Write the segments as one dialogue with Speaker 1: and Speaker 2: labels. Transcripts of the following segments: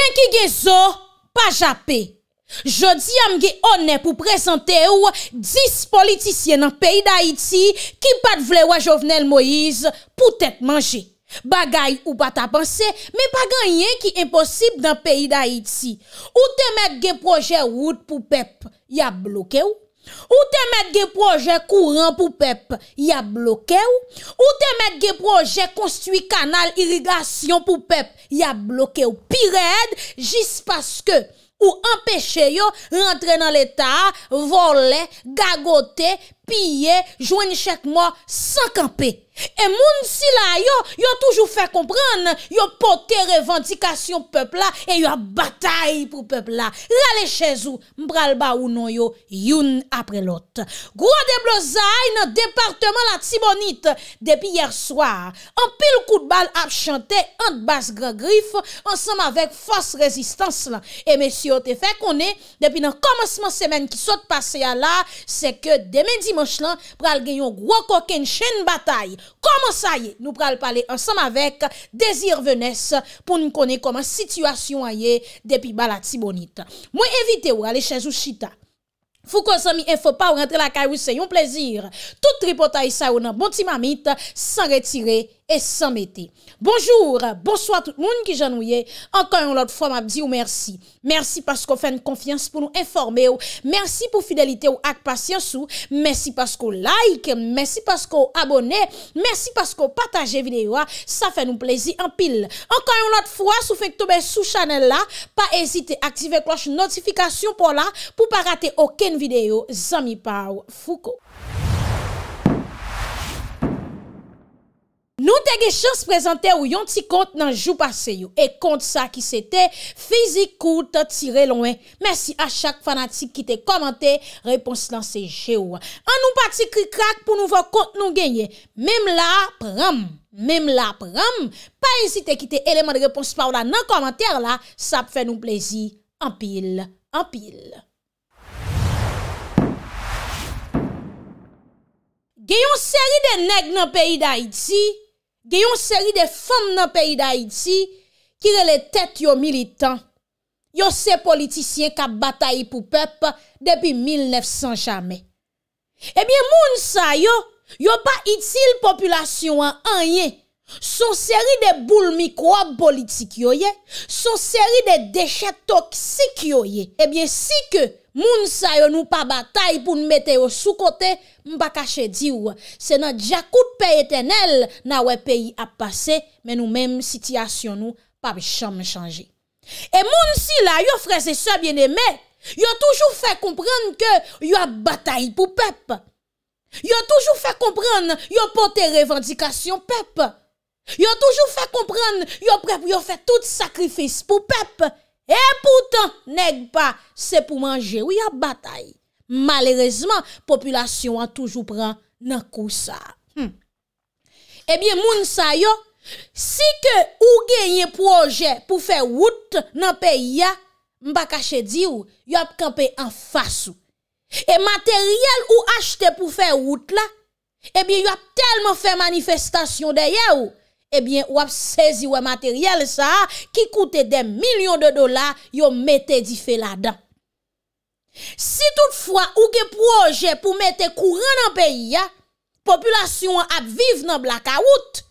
Speaker 1: Yen ki ge zo, pa japè. Jodi yam ge one pou prezante ou, dis politisyen nan peyi da iti, ki pat vle wajovnel Moïse, pou tèt manje. Bagay ou pat apanse, me pa gan yen ki imposib nan peyi da iti. Ou te met ge proje wout pou pep, ya bloke ou. Ou te met ge proje kouran pou pep ya bloke ou Ou te met ge proje konstwi kanal irrigasyon pou pep ya bloke ou Pi red jis paske ou empeshe yo rentre nan l'Etat Vole, gagote, pye, jweni chekman, sankanpe E moun si la yo, yo toujou fè kompran, yo pote revendikasyon pèp la, e yo batay pou pèp la. Rale chèzou, mbral ba ou non yo, youn apre lot. Gwa de blosay nan departement la tibonit, depi yer swar. An pil kout bal ap chante, an bas gra grif, ansanm avèk fòs rezistans la. E mèsyo te fè konè, depi nan komanseman semen ki sot pase ya la, se ke demè di manch lan, pral genyon gwa koken chèn batay. Koman sa ye nou pral pale ansam avek desir venes pou nou kone koman situasyon a ye depi balat si bonit. Mwen evite ou ale chenjou chita. Fou konsan mi enfo pa ou rentre la kay ou se yon plezir. Tout ripota yi sa ou nan bonti mamit san retire. Bonjou, bonsoit tout moun ki janou ye, ankan yon lot fwa mab di ou mersi. Mersi paskou fèn konfians pou nou informe ou, mersi pou fidelite ou ak pasyans ou, mersi paskou like, mersi paskou abone, mersi paskou pataje videyo a, sa fè nou plezi an pil. Ankan yon lot fwa, sou fèk tobe sou chanel la, pa ezite aktive kloche notifikasyon pou la, pou pa rate oken videyo, zami pa ou fouko. Sege chans prezante ou yon ti kont nan jou pase yo. E kont sa ki se te fizik kou te tire lonen. Mersi a chak fanatik ki te komante, repons lan se je ou. An nou pati kri krak pou nou va kont nou genye. Mem la pram, mem la pram. Pa esite ki te eleman de repons pa ou la nan komantere la. Sa pe fe nou plezi. An pil, an pil. Geyon seri de neg nan peyi da iti. gen yon seri de fem nan peyi da iti, kire le tet yo militan, yon se politisyen ka batayi pou pep depi 1900 jame. Ebyen moun sa yo, yo pa itil populasyon an ye, son seri de boule mikwa politik yo ye, son seri de dechet toksik yo ye, ebyen si ke, Moun sa yo nou pa batay pou nou mette yo sou kote, mba kache diw, se nan djakout peye tenel, nan we peyi ap pase, men nou menm sityasyon nou pa bicham chanje. E moun si la yo freze sa bieneme, yo toujou fe kompran ke yo batay pou pep. Yo toujou fe kompran yo pote revandikasyon pep. Yo toujou fe kompran yo prepo yo fe tout sakrifis pou pep. E poutan, neg pa, se pou manje ou ya batay. Malerezman, populasyon an toujou pran nan kousa. Hmm. E eh bie moun sa yo, si ke ou genye proje pou fe wout nan pe ya, mba kache di ou, yo ap kampe an fasu. E materyel ou achete pou fe wout la, e eh bie yo ap telman fe manifestasyon deye ou. ebyen wap seziwa materyel sa ki koute den milyon de dola yo mette di fe la dan. Si toutfwa ouke proje pou mette kouran nan peyi ya, populasyon ap vive nan blaka wout,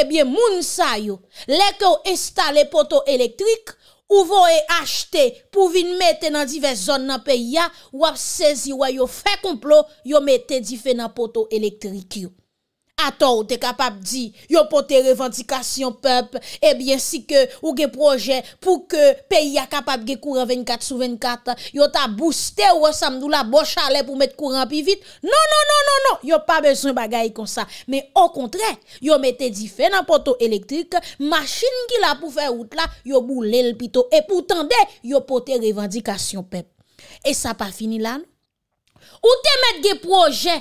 Speaker 1: ebyen moun sa yo lek yo estale poto elektrik ou vo e achte pou vin mette nan dive zon nan peyi ya wap seziwa yo fe kouplo yo mette di fe nan poto elektrik yo. Ata ou te kapap di, yo pote revendikasyon pep, ebyen si ke ou ge proje pou ke peyi a kapap ge kouran 24 sou 24, yo ta booster ou a samdou la bo chalet pou met kouran pi vit, non, non, non, non, non, yo pa bezon bagay kon sa. Men o kontre, yo mette di fe nan pote elektrik, masin ki la pou fe out la, yo boulel pito, e pou tende, yo pote revendikasyon pep. E sa pa fini lan? Ou te mette ge proje?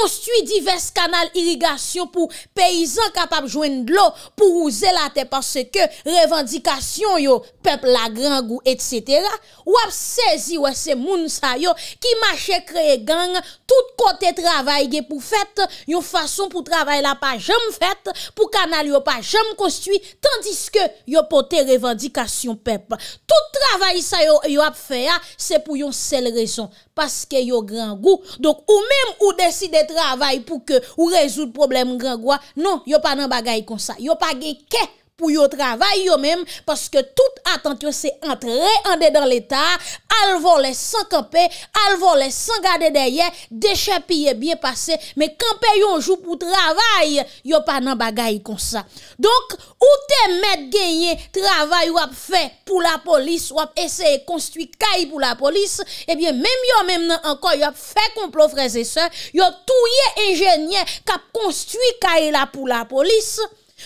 Speaker 1: konstuit divers kanal irigasyon pou peyizan kapap jwen dlo pou ou zelate parce ke revendikasyon yo pep la gran gou et setera wap sezi wese moun sa yo ki mache kre gen tout kote travay ge pou fet yon fason pou travay la pa jom fet pou kanal yo pa jom konstuit tandis ke yo pote revendikasyon pep tout travay sa yo ap fe ya se pou yon sel rezon parce ke yo gran gou ou mèm ou deside travay pou ke ou rezout problem gran gwa. Non, yo pa nan bagay kon sa. Yo pa gen kek pou yo travay yo mèm, paske tout atentyon se antre ande dan l'Etat, al volè san kapè, al volè san gade dayè, dechè piye byè pase, mè kampè yon jou pou travay, yo pa eh nan bagay kon sa. Donk, ou te mèd genye travay wap fè pou la polis, wap eseye konstuit kay pou la polis, ebyè mèm yo mèm nan ankon, yo fè konplo freze se, yo touye enjenye kap konstuit kay la pou la polis,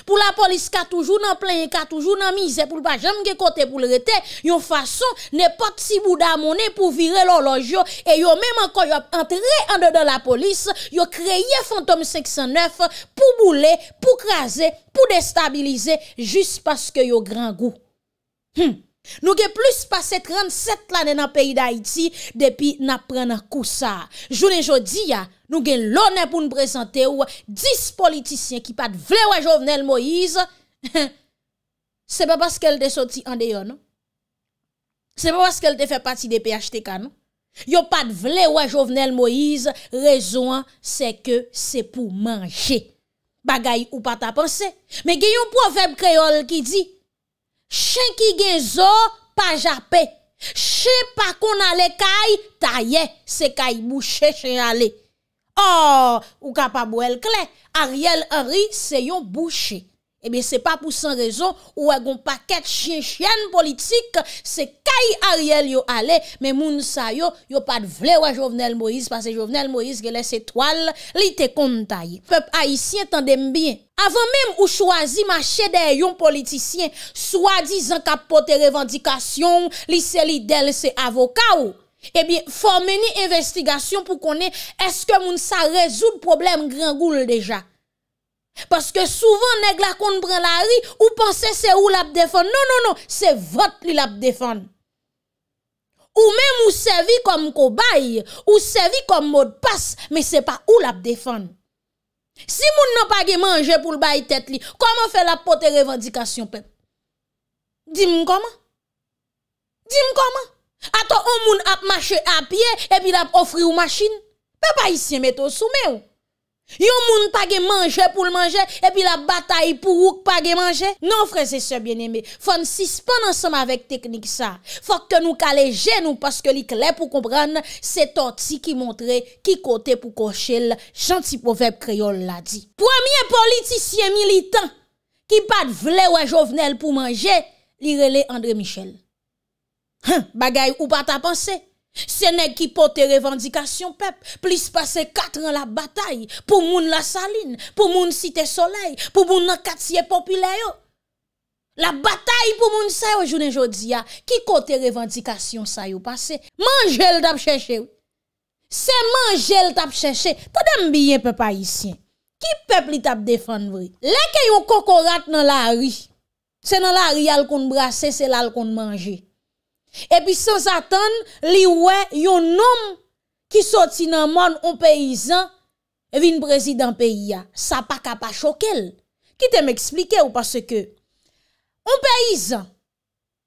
Speaker 1: Pou la polis ka toujou nan plenye, ka toujou nan mize, pou l'ba jem ge kote pou lrette, yon fason ne pati si bouda mounen pou vire loloj yo, e yon menman kon yon entre ande de la polis, yon kreye fantom 609 pou boule, pou kreze, pou destabilize, jist paske yon gran gou. Hmm. Nou ge plus pase 37 lane nan peyi d'Haïti depi nan pren nan kousa. Jounen jodi ya. Nou gen lonen pou nou prezante ouwa, dis politisyen ki pat vle wajovnel Moïse, se pa paske el te soti andeyo, non? Se pa paske el te fe pati de PHTK, non? Yo pat vle wajovnel Moïse, rezonan se ke se pou manje. Bagay ou pat apanse. Men gen yon profem kreol ki di, chen ki gen zo, pa jape. Che pa kon ale kay, ta ye. Se kay mou, che chen ale. Or, oh, ou ka pa bou el kle, Ariel Henry se yon bouché. Ebe se pa pou san rezon, ou agon pa ket chen chen politik, se kay Ariel yo ale, men moun sa yo, yo pa dvle waj Jovenel Moïse, pase Jovenel Moïse gelè se toal, li te kontaye. Pepe Haitien tendem bien. Avan menm ou chwazi ma chede yon politikien, swadi zan ka pote revandikasyon, li se li del se avoka ou, Ebyen, eh fò mèni investigasyon pou konè, eske moun sa rezoud problem grangoul deja. Paske souvan neg la kon pren la ri, ou panse se ou la ap defon. Non, non, non, se vot li la ap defon. Ou mèm ou servi kom kobay, ou servi kom mod pas, me se pa ou la ap defon. Si moun nan pa ge manje pou l'bay tet li, koman fè la potè revendikasyon pet? Dim koman? Dim koman? Ato ou moun ap mache apye, epi lap ofri ou machine, pe pa yisye meto soume ou. Yon moun pa ge manje pou l manje, epi lap bataye pou wouk pa ge manje. Non freze se bieneme, fon sispan ansama vek teknik sa. Fok te nou kaleje nou paske li kle pou koubran, se torti ki montre ki kote pou koche l, janti povep kreol la di. Premier politisye militant ki pat vle ou a jovenel pou manje, li rele André Michel. Ha, bagay ou pa ta panse? Se ne ki pote revendikasyon pep, plis pase katran la batay, pou moun la salin, pou moun site soley, pou moun nan katsye popilay yo. La batay pou moun sayo jounen jodi ya, ki kote revendikasyon sayo pase? Manjel tap cheshe yo. Se manjel tap cheshe, pou dem biye pepa isyen. Ki pep li tap defan vre? Le ke yon kokorat nan la ri, se nan la ri al kon brase, se la al kon manje. Epi sans atan li wè yon nom ki soti nan moun ou peyizan evin prezidant peyi ya. Sa pa kapa chok el. Ki te m eksplike ou pase ke ou peyizan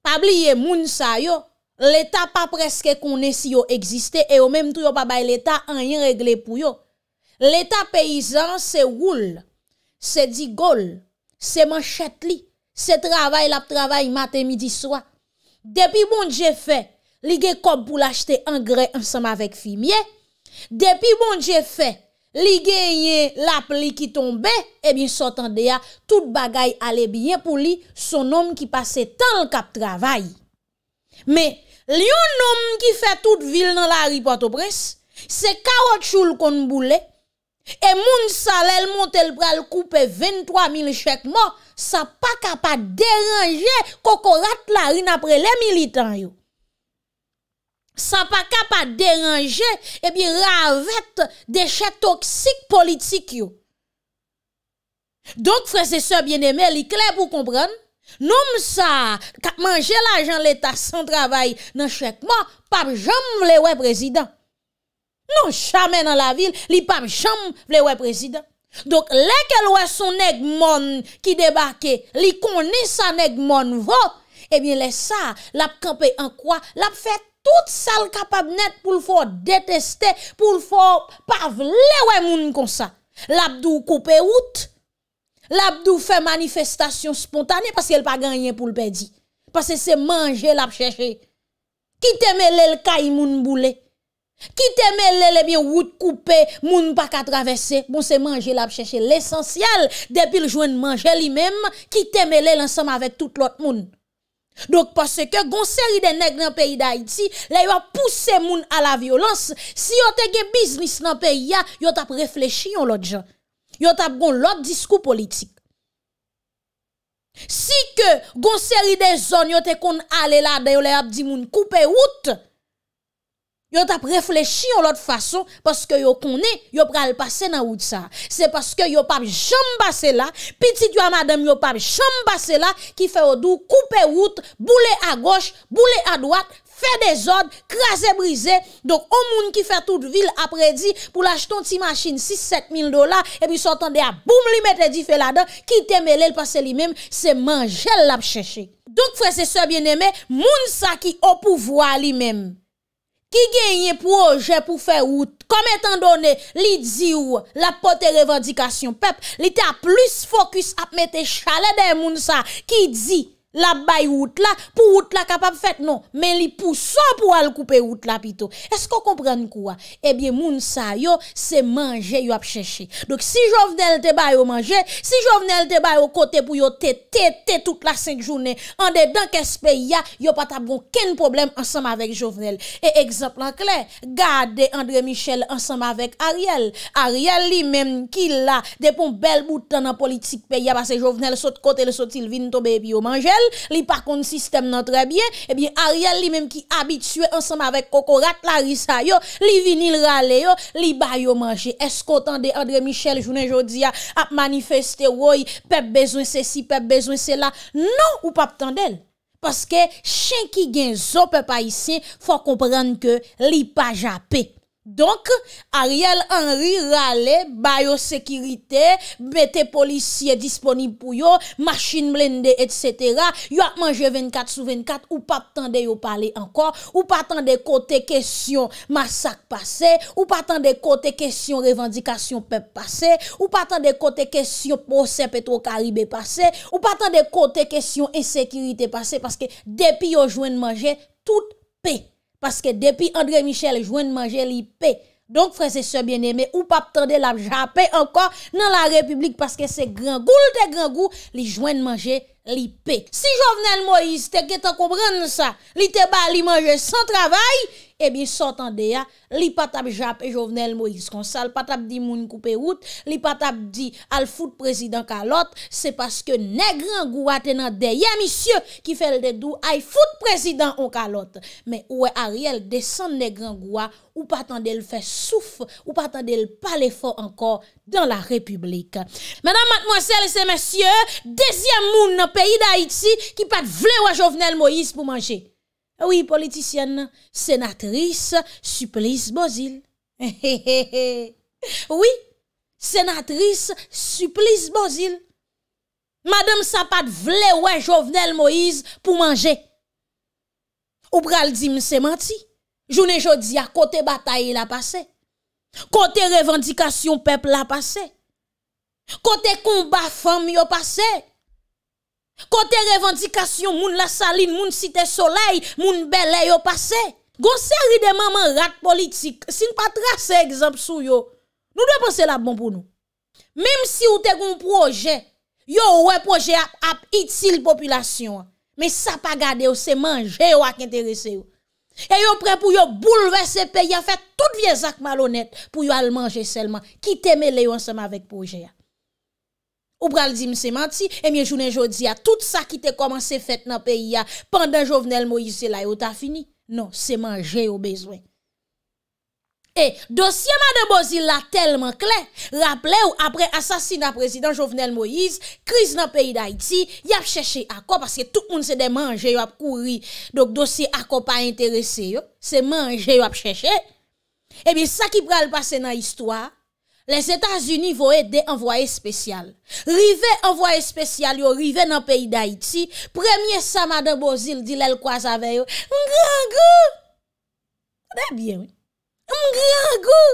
Speaker 1: pabli ye moun sa yo l'Etat pa preske kounen si yo egziste e yo menm tou yo pa bay l'Etat an yon regle pou yo. L'Etat peyizan se woul se di gol se manchet li se travay lap travay maten midi swat Depi bon je fe, li ge kop pou l'achete angrè ansama vek fi miye. Depi bon je fe, li ge ye lap li ki tombe, e bin sotan deya tout bagay ale biye pou li son om ki pase tan l kap travay. Me, li yon om ki fe tout vil nan la ripoto pres, se kawot choul kon boule. E moun sa lèl montèl pral koupè 23.000 chèk mò, sa pa kapat deranje kokorat la rin apre lè militant yo. Sa pa kapat deranje e bi ravèt de chèk toksik politik yo. Donk frese sè bienemè li klè pou komprèn, noum sa kapman jè la jan l'Etat san travay nan chèk mò, pap jèm lè wè prezidant. Non, jamais dans la ville, li pa cham vle président. Donc, lesquels wè son nèg qui débarqué, li connaît sa nèg mon eh bien, les ça, l'a campé en quoi, l'a fait tout sale capable net pour le détester, pour le pas vle comme ça. L'abdou coupe out, l'abdou fait manifestation spontanée parce qu'elle pas gagné pour le perdre. Parce que c'est manger l'a chercher. Qui te mêle le moun boulet Ki temele lebyen wout koupe moun pa katravesse, bon, moun se manje la ap chèche l'esansyal depil jwen manje li mem, ki temele lansam avèk tout lot moun. Dok pase ke gonseri de neg nan peyi da iti, le yo ap pousse moun ala violans, si yo tege biznis nan peyi ya, yo tap reflechi yon lot jan. Yo tap gon lot diskou politik. Si ke gonseri de zon yo te kon ale la deyo le ap di moun koupe wout, yo tap reflechi yo lot fason, paske yo konen, yo pral pase nan wout sa. Se paske yo pap jambase la, pitit yo a madame yo pap jambase la, ki fe odou, koupe wout, boule a goche, boule a doat, fe dezod, krasé brisé, dok o moun ki fe tout vil apredi, pou lach ton ti machin 6-7 mil dola, e pi sotande a boum li mette di fe la da, ki temele l pase li mem, se manjel la pcheche. Dok fwese se bieneme, moun sa ki opouvoa li mem. Ki genye proje pou fe out, kom etan donè, li dzi ou, la potè revadikasyon, pep, li te a plus fokus ap metè chale den moun sa, ki dzi, la bay wout la, pou wout la kapap fet non. Men li pousan pou al koupe wout la pito. Esko kompren kwa? Ebyen moun sa yo se manje yo ap cheshe. Dok si Jovenel te bay wou manje, si Jovenel te bay wou kote pou yo te te te tout la senk jounen, an de dan kespe ya, yo pata bon ken problem ansam avek Jovenel. E ekzemplan kle, gade Andre Michel ansam avek Ariel. Ariel li menm ki la, depon bel boutan nan politik pe ya ba se Jovenel sote kote le sote il vin to bebi yo manjel. Li pa konti sistem nan trebyen Ebyen eh Ariel li menm ki abitue Ansem avèk Kokorat, Larissa yo Li vinil rale yo, li bayo manje Eskotande André Michel Jounen Jodia ap manifeste Woy pep bezwen se si, pep bezwen se la Non ou pap tenden Paske chen ki gen zo pep a isen Fò komprenn ke li pa japè Donk, Ariel Henry rale, biosekiritè, bete polisye disponib pou yo, machin blendè, etc. Yo ap manje 24 sou 24, ou pa ptande yo pale ankor, ou pa ptande kote kesyon masak pase, ou pa ptande kote kesyon revendikasyon pep pase, ou pa ptande kote kesyon pose petro karibè pase, ou pa ptande kote kesyon esekiritè pase, paske depi yo jwen manje, tout pep. Paske depi André Michel jwen manje li pe. Donk franse se bien eme ou pap tende la japer ankor nan la republik. Paske se gran goul de gran goul li jwen manje lipe. li pek. Si Jovenel Moïse te ketan koubren sa, li te ba li manje san travay, ebi sotan de ya, li patap jap Jovenel Moïse konsal, patap di moun koupe wout, li patap di al foute prezident kalot, se paske negre an goua tenan de ya misye ki fel de dou ay foute prezident an kalot. Me ouwe a riel desan negre an goua ou patan de l fe souf, ou patan de l palefot ankor dan la republik. Menan mat mwen sel se mesye, dezyam moun nan pays d'Haïti qui pas vle à Jovenel Moïse pour manger. Oui, politicienne, sénatrice Supplice Bozil. oui, sénatrice Supplice Bozil. Madame Sapat vle à Jovenel Moïse pour manger. Ou pral dim c'est menti. Journée jodi à côté bataille la passé. Côté revendication peuple la passé. Côté combat femme yo passé. Kote revantikasyon moun la salin, moun site soleil, moun belay yo pase. Gon seri de maman rat politik, sin pa trase egzapsou yo. Nou dwe panse la bon pou nou. Mem si ou te goun proje, yo ouwe proje ap itil populasyon. Me sa pa gade yo se manje yo ak enterese yo. E yo pre pou yo bouleve se pe, yo fe tout vie zak malonet pou yo al manje selman. Ki teme le yo ansama vek proje ya. Ou pral di mse manti, e eh mye jounen jodi a tout sa ki te koman se fet nan peyi a pandan Jovenel Moïse la yo ta fini. Non, se manje yo bezwen. E eh, dosye ma de Bozila telman kle, rapple ou apre asasina prezident Jovenel Moïse, kriz nan peyi da iti, yap chèche akò, paske tout moun se de manje yo ap kouri. Dok dosye akò pa interese yo, se manje yo ap chèche. E eh mi sa ki pral pase nan histwa, Les Etats-Unis vo e de envoyer spesyal. Rive envoyer spesyal yo, rive nan peyi d'Haïti, premye sa madame Bozil dile l'kwa zaveyo, m'gran gou! Debyen, wè. M'gran gou!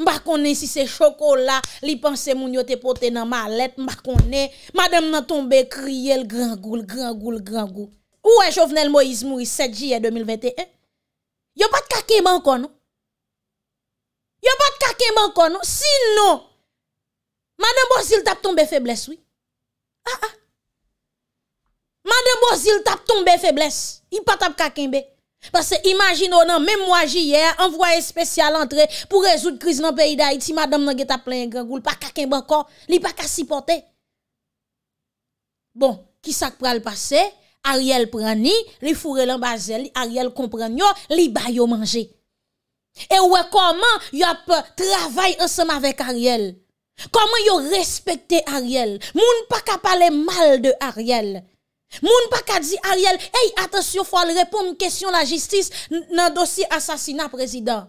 Speaker 1: Mbakone si se chokola, li panse moun yo te pote nan malet, mbakone, madame nan tombe, kriye l'gran gou, l'gran gou, l'gran gou. Ou wè, Jovenel Moïse Moui, 7 jye 2021? Yo pat kake man kon nou? Yo pas de kakem encore, non? Sinon, Madame Bozil tap tombé faiblesse, oui. Ah ah. Madame Bozil tap tombé faiblesse. Il pas tape kakembe. Parce que imagine oh, non, même moi hier, envoyé spécial entrée pour résoudre crise dans le pays d'Haïti, madame n'a pas plein grand goul, pas kakembe encore, li pas qu'à supporter. Bon, qui ça pral passer? Ariel prend ni, li foure l'ambazel, Ariel comprend yo, li ba yo manger. Et ouais, comment y a ensemble avec Ariel? Comment yo respecté Ariel? Moun pas qu'à parler mal de Ariel. Moun pas qu'à dire Ariel, hey, attention, faut répondre question la justice dans dossier assassinat président.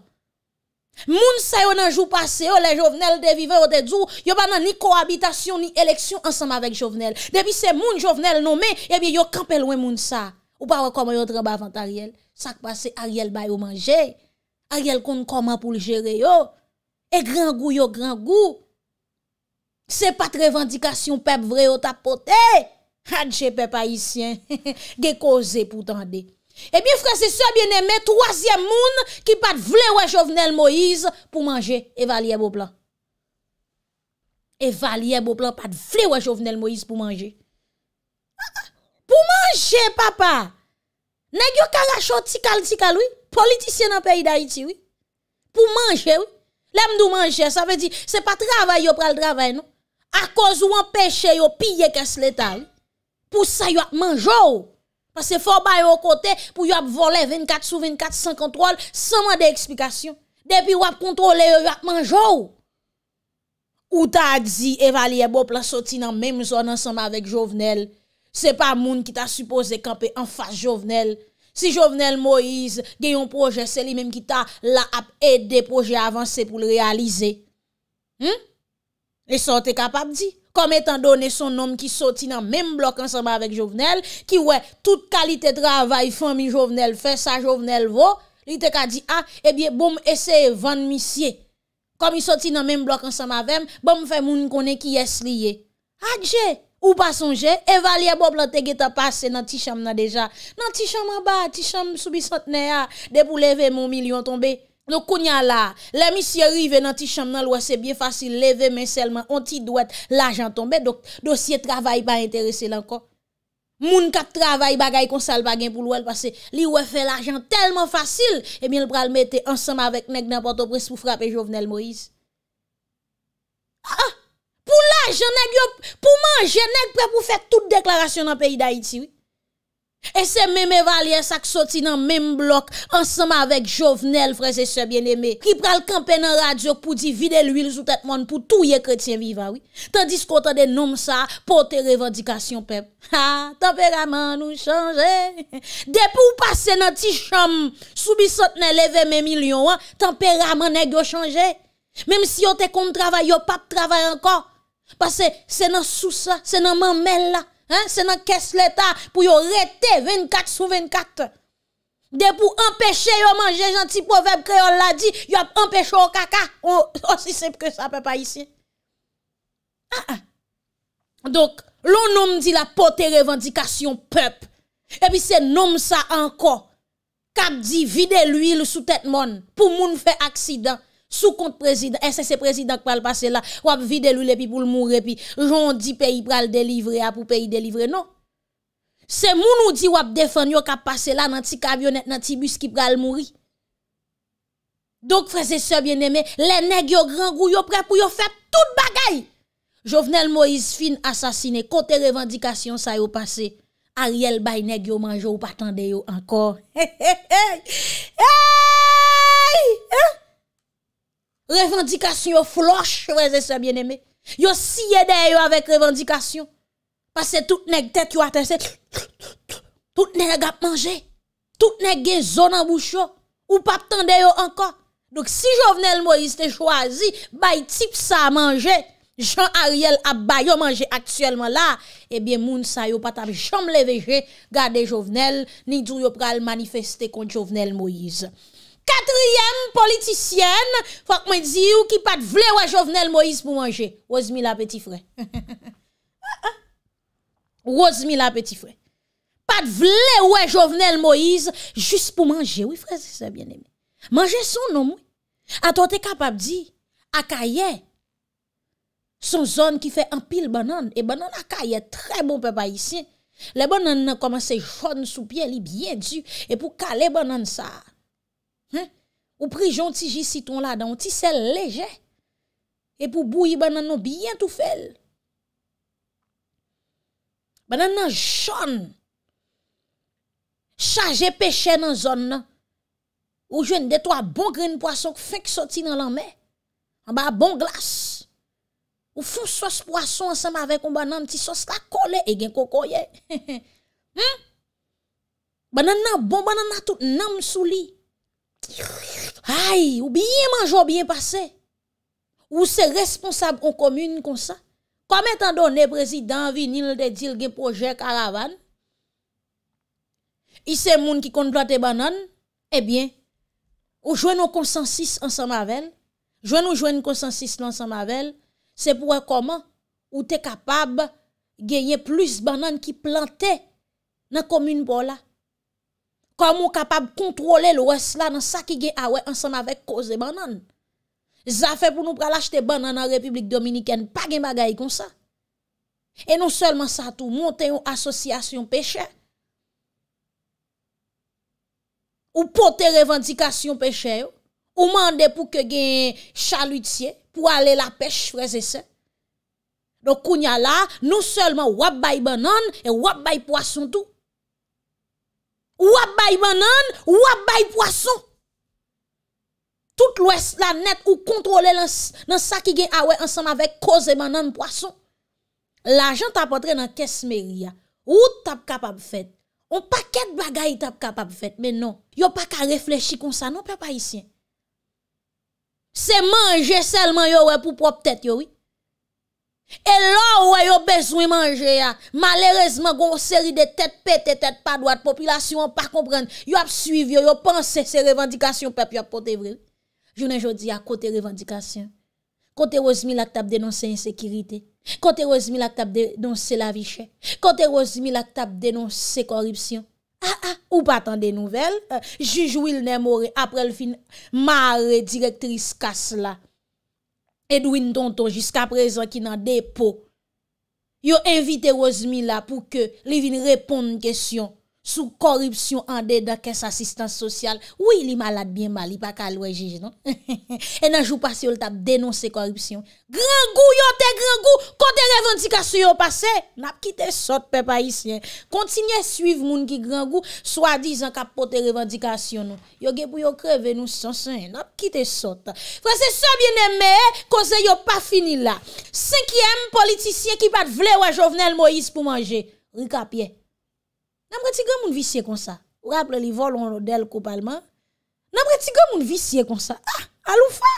Speaker 1: Moun sa yo nan jou passé oh, les Jovenel de vivre, ou oh, te djou, pas ni cohabitation ni élection ensemble avec Jovenel. Depuis c'est moun Jovenel nommé, eh bien yo campé loin moun sa. Ou pas comment yo travail avant Ariel. Ça passe Ariel ba yo manger. a yel konn koman pou li jere yo, e gran gou yo gran gou, se pat revan dikasyon pep vre yo tapote, a dje pep a isyen, ge koze pou tande. E bi fran se se bieneme, troasyem moun ki pat vle wè chovnel Moïse, pou manje, e valye bo plan. E valye bo plan pat vle wè chovnel Moïse pou manje. Ah, ah, pou manje papa, negyo karachot sikal sikal wè, politicien dans le pays d'Haïti, oui. Pour manger, oui. L'aime nous manger, ça veut dire, ce n'est pas travail, pour le travail, non. À cause ou empêcher yon piller qu'est-ce l'État, Pour ça, a manger, Parce que faut bailler au côté pour avoir voler 24 sur 24 sans contrôle, sans demander d'explication. Depuis contrôler, contrôlé, a manger, ou t'as dit Evalier plan sorti dans même zone ensemble avec Jovenel. n'est pas moun qui t'a supposé camper en face Jovenel. Si Jovenel Moïse gen yon proje, se li menm ki ta la ap et de proje avanse pou l'realize. Hmm? E so te kapap di? Kom etan donen son nom ki soti nan menm blok ansama vek Jovenel, ki wè tout kalite travay fèm yon Jovenel fè, sa Jovenel vò, li te ka di, ah, e eh bie bom eseye van misye. Kom yon soti nan menm blok ansama vem, bom fè moun konen ki yes li ye. Adje! Ou pasonje, evalye bop la tege ta pase nan ti chanm nan deja. Nan ti chanm an ba, ti chanm soubi sotne ya. De pou leve moun milyon tonbe. Nou kounya la. Le misi yorive nan ti chanm nan lwa, se bie fasil leve men selman. On ti doit l'ajan tonbe. Dok dosye travay pa interese lankon. Moun kap travay bagay konsal bagay pou lwel pase. Li wè fè l'ajan telman fasil. Ebyen lpral mette ansam avèk nek naboto pres pou frapè jovnel Moïse. Ha ah! ha! pou la jenèk yo pou manjenèk prè pou fèk tout de deklarasyon nan peyi da iti, wè. E se mè mè valye sak soti nan mèm blok ansèm avèk jovnel freze se bè nèmè, ki pral kampè nan radyok pou di vide l'huil zoutèt moun pou touye kretien viva, wè. Tandis kote de noum sa, pote revendikasyon pèm. Ha, temperament nou chanje. De pou pase nan ti chanm, soubi sot nè leve mè milyon, wè, temperament nèk yo chanje. Mèm si yo te kont travè, yo pap travè ankon, Parce que c'est dans sous ça, c'est dans mamelle là, hein, c'est dans caisse l'état pour yo 24 sur 24. De pour empêcher yo manger gentil proverbe créole l'a dit, yo empêché au caca. Oh, Aussi oh, simple que ça pas ici. Ah, ah, Donc, l'on nomme dit la pote revendication peuple. Et puis c'est nomme ça encore. Cap dit vide l'huile sous tête monde pour moun fait accident. Sou kont prezident, SSC prezident ki pral pase la, wap vide lou le pi pou l mou repi, joun di peyi pral delivre a pou peyi delivre nou. Se moun ou di wap defan yo ka pase la nan ti kabyonet, nan ti bus ki pral mouri. Donk freze se bien eme, le neg yo gran gou yo pre pou yo fe tout bagay. Jovenel Moïse Finn asasine, kote revendikasyon sa yo pase, Ariel Baye neg yo manjo ou patande yo ankor. He he he, heeeey, heeeey. Revendication floche, frères et sœurs bien-aimés. Yo siye de yo avec revendication. Parce que tout nèg tête yo atteint tout nèg a manger. Tout nèg gen zone en bouche ou pas tande yo encore. Donc si Jovenel Moïse te choisi bay type ça manger, Jean Ariel a bay manger actuellement là, eh bien moun sa yo pas tap jambe levé eh, garder Jovenel ni dou yo pral manifester contre Jovenel Moïse. katriyem politisyen, fak mwen di ou ki pat vle wè jovenel Moïse pou manje, wòz mi la peti fre. Wòz mi la peti fre. Pat vle wè jovenel Moïse, jous pou manje, wè fre se se bien eme. Mange son nou mwen. A to te kapap di, akaye, son zon ki fe empil banan, e banan akaye, tre bon pepa yisi, le banan nan koman se joun sou pye li bie du, e pou kale banan sa, Ou prijon ti jisiton la dan, ti sel leje, e pou bou yi banan nou biyen tou fel. Banan nan jon, chaje peche nan zon nan, ou jwen detwa bon gren poason k fek soti nan lanme, an ba bon glas, ou foun sos poason ansan ba vek ou banan ti sos la kole, e gen koko ye. Hmm? Banan nan bon, banan nan tout nan msou li. Tchou! Ay, ou bien manjou ou bien pase, ou se responsable ou komune kon sa, kome tan do ne prezidant vinil de dil gen proje karavan, i se moun ki kon platte banan, e eh bien, ou jwen ou konsensis ansan mavel, jwen ou jwen konsensis ansan mavel, se pouwe koman ou te kapab genye plus banan ki plante nan komune pou la. pa moun kapab kontrole lwes la nan sa ki gen awe ansan ah avek koze banan. Zafè pou nou pralachte banan nan Republik Dominiken, pa gen bagay kon sa. E nou selman sa tou, montè yon asosyasyon peche. Ou pote revendikasyon peche yo, ou mandè pou ke gen chalutye pou ale la peche freze se. Nou kounya la, nou selman wap bay banan, e wap bay poason tou. Wap bay banan, wap bay poason. Tout lwes la net ou kontrole nan sa ki gen awe ansanm avek koze banan poason. La jan tapotre nan kesmeria. Ou tap kapap fet? Ou paket bagay tap kapap fet? Men non, yo pa ka reflechi kon sa, non pe pa isyen. Se manje selman yo we pou prop tet yo we. E lò wè yo bezwen manje ya, malerezman gwo seri de tèt pèt et tèt padwad, populasyon wè pa komprende, yo ap suiv yo, yo panse se revendikasyon pep yo ap potevrel. Jounen jodi ya, kote revendikasyon, kote rozmi laktap denonsen insekiritè, kote rozmi laktap denonsen lavichè, kote rozmi laktap denonsen koripsyon. Ou pa atan de nouvel, euh, jujou il nè more aprel fin mare direktris kas la. Edwin Tonton, jiska prezen ki nan depo. Yo invite Rosemilla pou ke li vin repon n kesyon. Sou korupsyon an deda kes asistan sosyal Ou li malade bin bali pa kalwe jeje non E nan jou pas yo l tap denonse korupsyon Gran gou yo te gran gou Kote revantikasyon yo pase Nap kite sot pe pa isyen Kontinye suiv moun ki gran gou Swa dizan ka pote revantikasyon non Yo ge pou yo kreve nou sansen Nap kite sot Fransese sou bien eme Kose yo pa fini la Sinkyem politisyen ki pat vle Ou a Jovenel Moïse pou manje Rikapye Namre ti gen moun visye kon sa, ou raple li volon del ko palman, namre ti gen moun visye kon sa, a, ah, alou fa,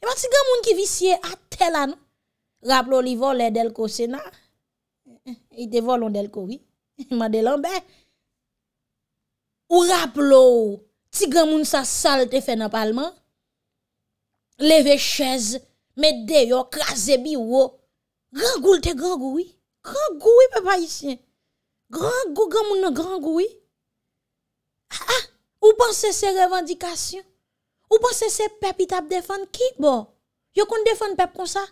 Speaker 1: e ba ti gen moun ki visye a tel an, raple li volon del ko sena, eh, eh, ite volon del ko wi, madelan be. Ou raple ou, ti gen moun sa sal te fe nan palman, leve chez, me de yo kaze bi wo, gran goul te gran goui, gran goui pe pa isye. Gran gou, gran moun nan gran goui? Ha, ah, ah, ha, ou pan se se revendikasyon? Ou pan se se pep itap defan ki bo? Yo kon defan pep kon sa?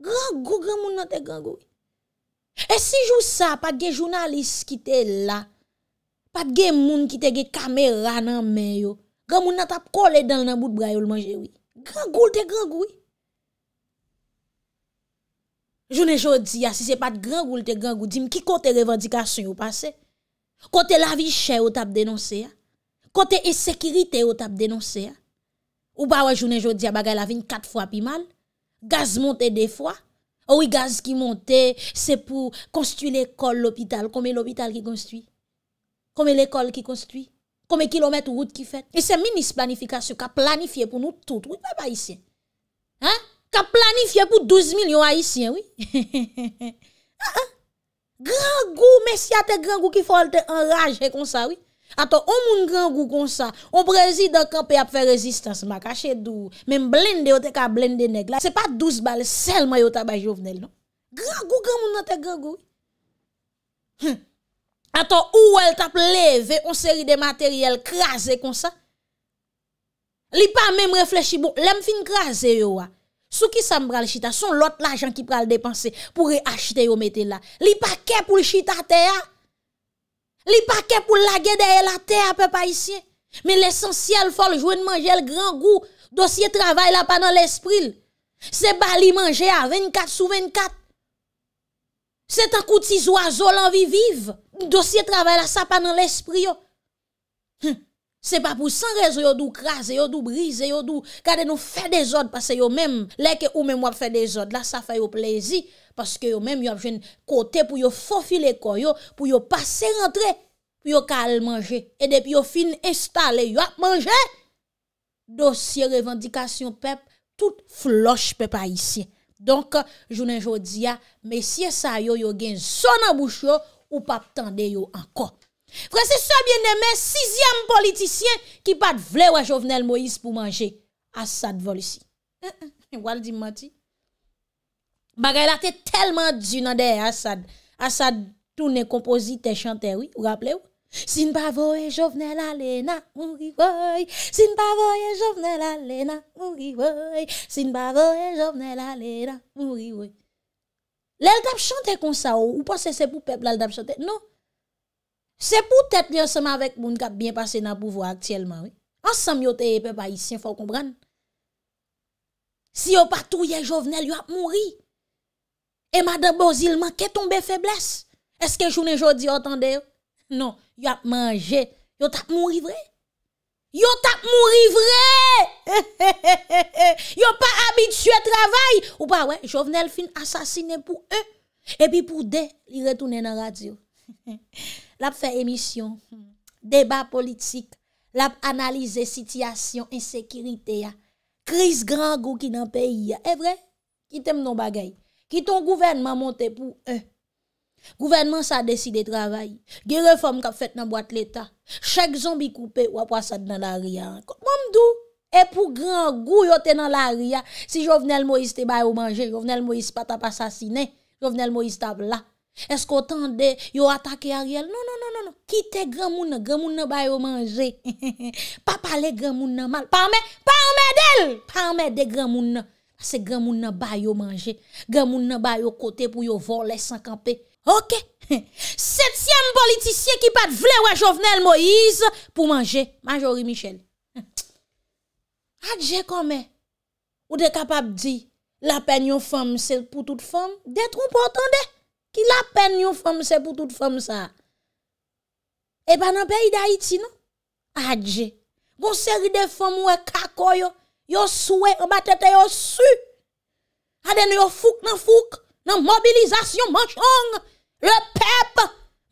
Speaker 1: Gran gou, gran moun nan te gran goui? E si jou sa, pat ge jounalist ki te la, pat ge moun ki te ge kamera nan men yo, gran moun nan tap kole dan nan bout bra yo lmanjewi. Gran gou, te gran goui? Jounen jodi ya, si se pat gran goul te gran goul, di m ki kote revendikasyon yo pase. Kote lavi chè yo tap denonse ya. Kote e sekirite yo tap denonse ya. Ou pa wajounen jodi ya bagay lavin kat fwa pi man. Gaz monte de fwa. Ou i gaz ki monte, se pou konstuit l'ekol, l'opital. Kome l'opital ki konstuit. Kome l'ekol ki konstuit. Kome kilomet ou oud ki fet. E se minis planifikasyon ka planifiye pou nou tout. Ou pa ba isen? Ha? Ka planifiye pou 12 milyon haisyen, wè. Ah, ah. Gran gou, mesya te gran gou ki folte enraje kon sa, wè. Ato, ou moun gran gou kon sa, ou prezide kapi ap fe rezistans, makache dou. Men blende yo te ka blende negla. Se pa 12 bal sel mayo taba jovnel, non. Gran gou, gran moun nan te gran gou, wè. Ato, ou wè tap leve on seri de materyel krasé kon sa. Li pa men reflechi bon, lem fin krasé yo wè. Sou qui sa me pral chita, son lot l'argent qui pral le pour re acheter yo mette la. Li pa ke pou l chita terre, a. Li pa ke pou derrière de la terre peu le pa l'essentiel manger, le fol goût. manje l dossier travail, la pa nan l'esprit. Se ba li manger à 24 sur 24. C'est un kouti oiseau l'envie vive. vive. dossier travail travail, ça la sa pa l'esprit hum. Se pa pou san rezo yo dou kras, yo dou brise, yo dou kade nou fe dezod pase yo mem, leke ou mem wap fe dezod, la sa fay yo plezi paske yo mem yo apjen kote pou yo fofile kon yo, pou yo pase rentre pou yo kal manje, edep yo fin instale yo ap manje. Dosye revendikasyon pep, tout floche pep a isye. Donk, jounen jodi ya, mesye sa yo yo gen son an bouch yo, ou pap tende yo an kot. Fransè sobyen demè, sizyèm politisyen ki pat vle wè Jovenel Moïse pou manje. Asad vol si. Wal di mati? Bagay la te telman zinande Asad. Asad toune kompozite chante wè, ou rappele wè? Sin pa voye Jovenel alè na mouri wè. Sin pa voye Jovenel alè na mouri wè. Sin pa voye Jovenel alè na mouri wè. Lè l'dap chante kon sa wè, ou pa se se pou pep lè l'dap chante? Non. Se pou tèt nyo seman vek moun kap byen pase nan pouvo aktiyelman. Ansem yo te epè pa isyen, fò koumbran. Si yo patou ye jovenel, yo ap mouri. E madan bozilman, ke tombe febles? Eske jounen jodi otande yo? Non, yo ap manje. Yo tap mouri vre? Yo tap mouri vre! Yo pa abitue travay! Ou pa we, jovenel fin asasine pou e. E pi pou de, li retounen nan radyo. L ap fe emisyon, hmm, debat politik, l ap analize sityasyon, insekirite ya, kriz gran gou ki nan peyi ya. E vre, ki tem nan bagay, ki ton gouvenman monte pou e. Eh? Gouvenman sa deside travay, ge reform kap fet nan boat leta, chek zombi koupe wapwa sa nan l ariya. Moun mdou, e pou gran gou yo te nan l ariya, si jo vnen l mou iste bay ou manje, jo vnen l mou iste pata pa sasine, jo vnen l mou iste avla. Esko tan de yo atake a riel? Non, non, non, non, non. ki te gamouna Gamouna bayo manje Pa pale gamouna mal, pa ame Pa ame del, pa ame de gamouna Se gamouna bayo manje Gamouna bayo kote pou yo vol Les sankampe, ok Setyem politisye ki pat vle Ouè Jovenel Moïse Pou manje, majori Michel Adje kome Ou de kapap di La penyon fom sel pou tout fom De troupo tan de Ki la pen yon fòm se pou tout fòm sa? E ba nan pe yon da iti nou? Adje, bon seri de fòm ou e kako yo, yo sou e, oba tete yo su. A den yo fòk nan fòk, nan mobilizasyon manchong, le pep,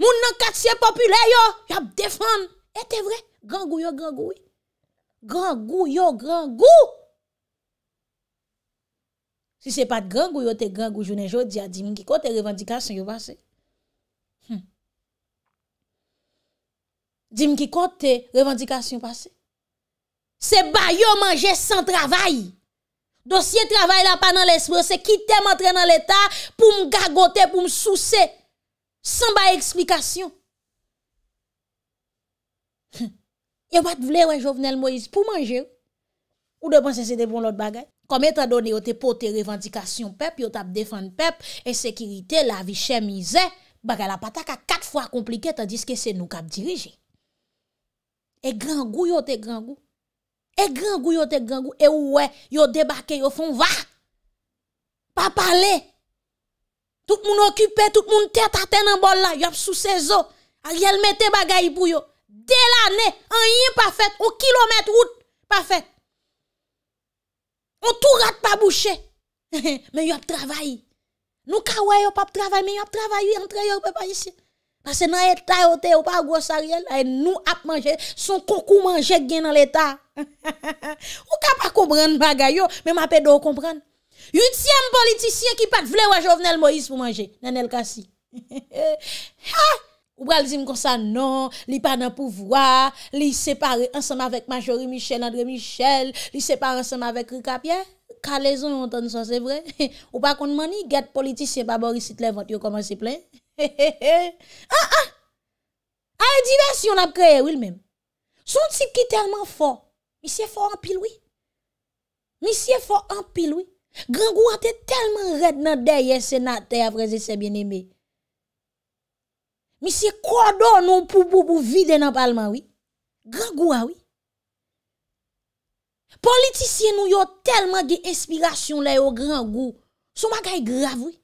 Speaker 1: moun nan katsye popule yo, yap defon. E te vre, gangou yo gangou, gangou yo gangou. Si pas de gang ou yote gang ou jounen jodi a qui mwen ki kote revendikasyon yo pase. Hmm. Dim revendications ki kote revendikasyon passe. Se yon manje sans travail Dossier travail la pa nan l'esprit, se l'État m'entre pour pour pour m'gagote, pour soucer. Sans ba explication. Hmm. Yo pat vle wè Jovenel Moïse pour manger ou. de penser c'est de bon l'autre bagay. Kome tan donye yo te pote revantikasyon pep, yo tap defan pep, e sekirite la vi chen mize, baga la pataka kat fwa komplike, tan diske se nou kap dirije. E gran gou yo te gran gou, e gran gou yo te gran gou, e ouwe, yo debake yo fon va, pa pale, tout moun okupe, tout moun tetate nan bol la, yo ap sou sezo, al yelmete baga ipou yo, de la ne, an yin pa fet, ou kilometre oud pa fet. On tout rate pas bouché. mais yon travail. Nous kawa yon pas travail, mais yon travail entre yon pas ici. Parce que dans l'état yon te pas gros ariel, nous ap manger, son kokou manger gen dans l'état. ou ka pas comprendre bagay mais ma pedo comprendre. Huitième politicien qui pas vle ou Jovenel Moïse pour manger, Nanel Kassi. Ou bral zim konsan non, nan, li pa nan pouvoi, li separe ansama vek Majori Michel Andre Michel, li separe ansama vek Ruka Pierre. Kalezon yon ton son, se vre. Ou pakon mani, get politisye babo risite le vant yo koman se plen. An ah, an, ah! an yon divers yon ap kreye, wil men. Son tip ki telman fon, mi se fon an pil wii. Mi se fon an pil wii. Gran gwa te telman red nan deye senate ya vreze se bieneme. Mi se kodo nou pou pou pou vide nan palman, wè. Gran gwa, ah wè. Politisyen nou yo telman gen espirasyon la yo gran gwa. Sou magay grav, wè.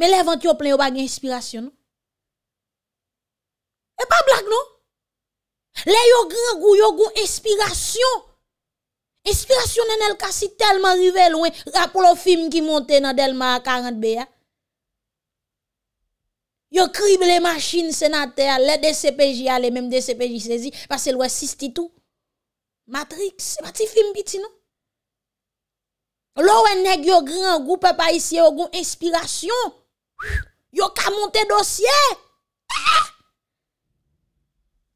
Speaker 1: Me lev an tiyo plen yo bagen espirasyon, wè. E pa blak, nou. La yo gran non. gwa, non. yo gwen espirasyon. Espirasyon nan elka si telman rive lwen. Rako lo film ki monte nan Delmar 40B, wè. Yo crible les machines le les DCPJ, les même DCPJ saisi, parce que loi sisti tout. Matrix, c'est pas film petit non? en nèg yo grand, groupe papa ici, yo gon inspiration. Yo ka monter dossier. Ah!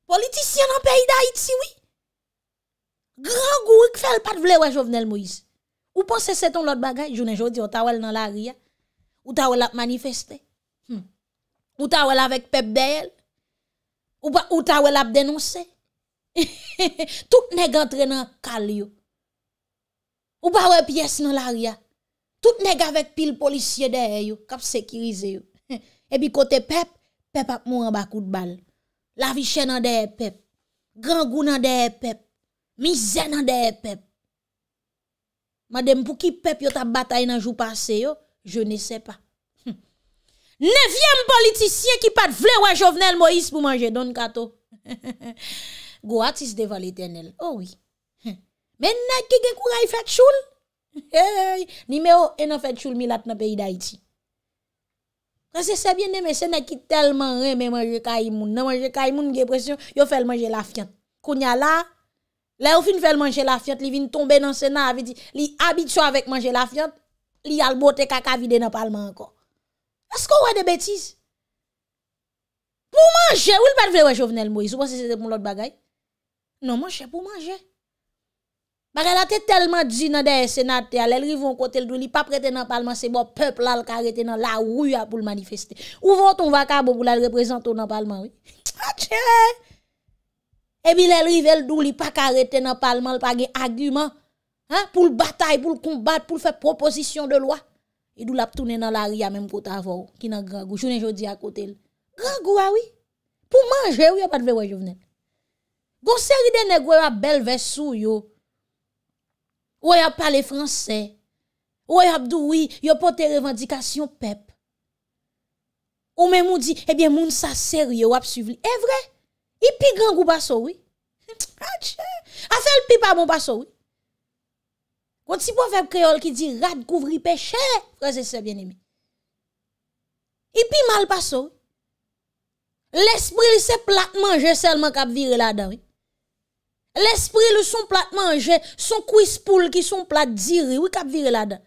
Speaker 1: Politicien dans pays d'Haïti, oui. Grand groupe, qui fait pas de vle Jovenel Moïse. Ou pensez c'est ton autre bagage, journée jodi, on t'a dans la ria. Hein. Ou t'a manifester. Ou ta wè l avèk pep dèyèl? Ou pa ou ta wè l ap denonsè? Tout nè gantre nan kal yo. Ou pa wè piès nan l ariya. Tout nè gavèk pil polisye dèyè yo, kap sekirize yo. Ebi kote pep, pep ap mou an bakout bal. La vi chè nan dèyè pep. Gran goun nan dèyè pep. Mi zè nan dèyè pep. Ma dem pou ki pep yo ta batay nan jou passe yo, yo ne se pa. Nevyem politisyen ki pat vle wajovnel Moïse pou manje don kato. Goatis deval etenel. Oh oui. Men nè ke ge kou ray fèd choul? Nime yo, en a fèd choul milat nan peyi da iti. Nan se sebyen neme, se nè ki telman reme manje kaimoun. Nan manje kaimoun ge presyon, yo fèl manje la fiant. Koun ya la, la ou fin fèl manje la fiant, li vin tombe nan sena, li abitso avèk manje la fiant, li albote kaka vide nan palman anko. Est-ce qu'on voit des bêtises Pour manger, ou il pas de la Jovenel Moïse, ou pas si c'est pour l'autre bagaille Non, manger pour manger. Parce qu'elle a tellement dit dans des sénateurs, elle arrive au côté de peut pas prêté dans le Parlement, c'est bon, peuple là, qui a été dans la rue pour le manifester. Ou vote on va pour la représenter dans le Parlement, ah, Et puis elle arrive, elle peut pas arrêté dans le Parlement, elle n'a pas argument hein, pour le bataille, pour le combattre, pour faire proposition de loi. Idou la ptounen nan la ria menm kota avon, ki nan grangou, chounen jodi akotel. Grangou awi, pou manje ou yo patve wajou venen. Gon seri dene gwe wap bel vesou yo, woy ap pale franse, woy ap douwi, yo pote revandikasyon pep. Ou menmou di, ebyen moun sa seri yo wap suivli. E eh, vre, ipi grangou baso oui. Afel pipa moun baso oui. Kon ti pou fèp kreol ki di rad kouvri peche, prese se bien emi. I pi mal pa sou. L'esprit li se plat manje selman kap vire la dan. L'esprit li son plat manje, son kouis poule ki son plat diri, wè kap vire la dan.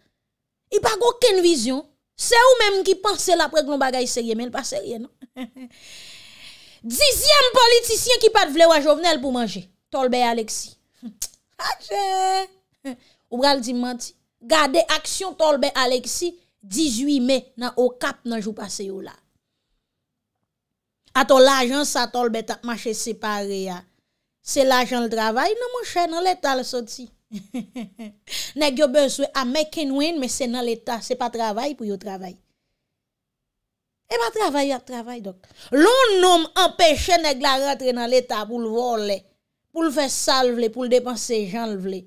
Speaker 1: I pa gò ken vizyon, se ou menm ki panse la prek l'on bagay serye men, pa serye non. Diziam politisyen ki pat vle wajovnel pou manje, tolbe Alexi. Ache! Ou bral di manti. Gade aksyon tolbe Aleksi, 18 me nan o kap nan jou pase yo la. Ato l'ajans sa tolbe ta mache separe ya. Se l'ajans l'travay, nan monshe nan l'Etat l'soti. Nèk yo bezwe a meke nouen, mè se nan l'Etat. Se pa travay pou yo travay. E ba travay ap travay dok. Loun nom empèche nèk la rentre nan l'Etat pou l'vole. Pou l'fe salvle, pou l'depanse janvle.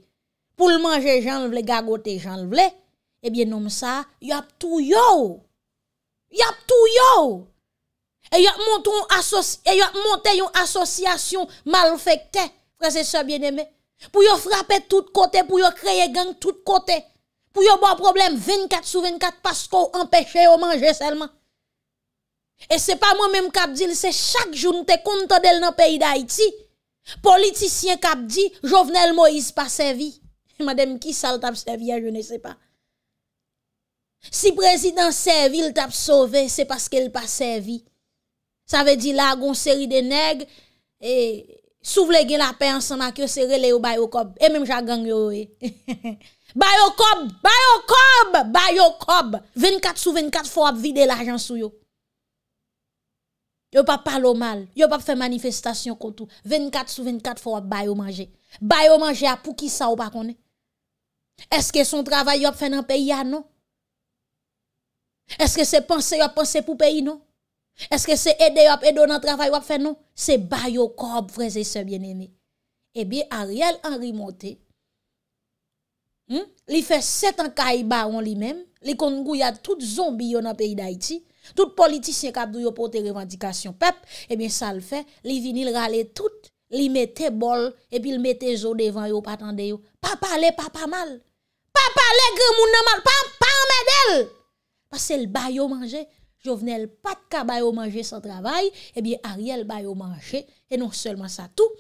Speaker 1: pour manger, j'en le gagoter, j'en le eh bien, comme ça, y a tout yo. Y a tout yo. Et y a monté une association malfaite, frère, et bien aimé. Pour y frapper tout côté, pour y créer gang tout côté. Pour y avoir problème 24 sur 24 parce qu'on empêche de manger seulement. Et c'est pas moi-même qui dit, c'est chaque jour nous te content dans le pays d'Haïti. Politicien qui dit, Jovenel Moïse pas servi. Madem ki sa l tap seviye, yo ne se pa. Si prezident sevi, l tap sove, se paske l pa sevi. Sa ve di la, gon seri de neg, souv le gen la pe ansan, a kyo seri le yo bayo kob. E menm jan gang yo we. Bayo kob, bayo kob, bayo kob. 24 sou 24, fwo ap vide l ajan sou yo. Yo pa palo mal, yo pa fe manifestasyon koto. 24 sou 24, fwo ap bayo manje. Bayo manje a pou ki sa ou pa konen. Eske son travay yo ap fè nan peyi ya nou? Eske se panse yo ap panse pou peyi nou? Eske se ede yo ap edo nan travay yo ap fè nou? Se bayo korp vreze se eh bien eme. Ebi a riel an rimote. Hmm? Li fè setan kay baron li men. Li konngou ya tout zombi yo nan peyi da iti. Tout politisyen kapdou yo pote revandikasyon pep. Ebi eh sa l fè. Li vinil rale tout. Li mette bol. Ebi li mette zo devan yo patande yo. Pa pale pa pa mal. pa pale gre moun nanman, pa, pa mèdèl. Pase l'bayo manje, jo vene l'pat ka bayo manje sa travay, ebi a rye l'bayo manje, e non selman sa tout,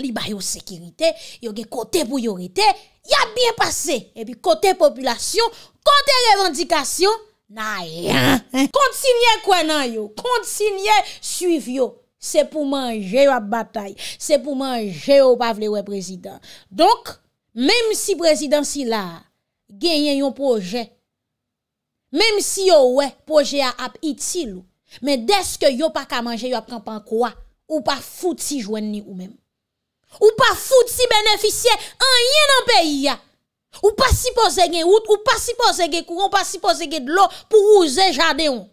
Speaker 1: li bayo sekirite, yo ge kote pou yorite, ya biye pase, ebi kote popilasyon, kote revendikasyon, na yon. Kontinye kwenan yo, kontinye suiv yo, se pou manje yo ap batay, se pou manje yo pa vlewe prezident. Donk, mèm si prezident si la, Genyen yon proje Mem si yo wè proje a ap itil Men deske yo pa ka manje Yo ap kanpan kwa Ou pa foud si jwen ni ou men Ou pa foud si beneficye Anyen an peyi ya Ou pa sipose gen out Ou pa sipose gen kou Ou pa sipose gen dlo Pou ouze jade yon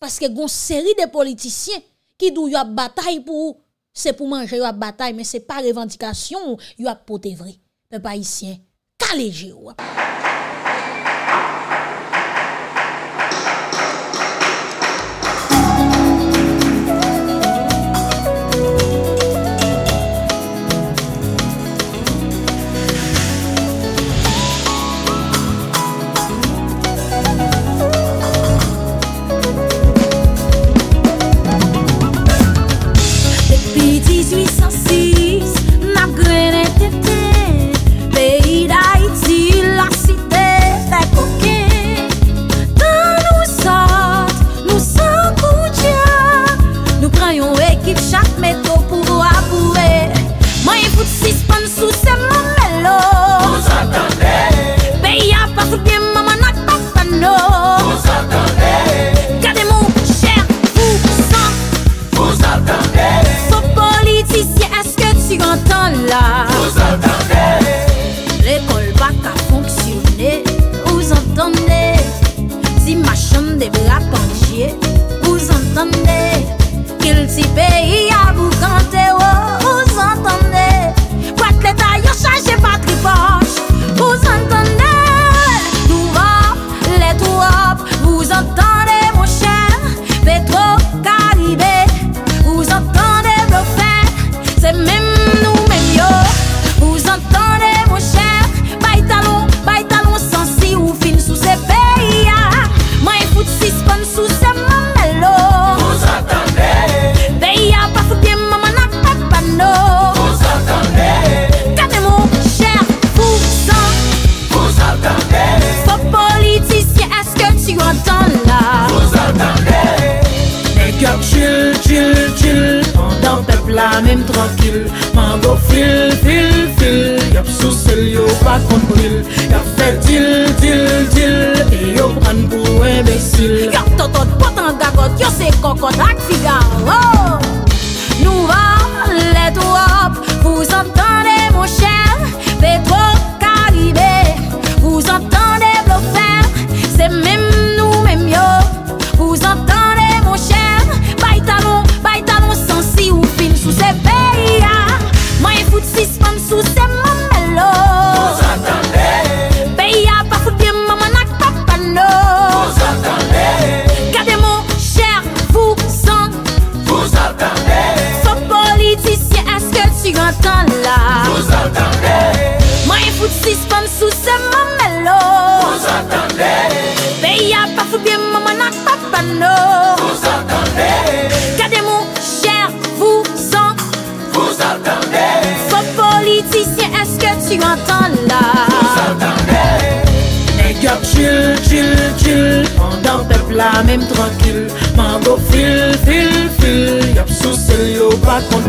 Speaker 1: Paske gon seri de politisyen Ki dou yo ap batay pou Se pou manje yo ap batay Men se pa revendikasyon Yo ap pote vre Men pa isyen Kaleji yo ap CPI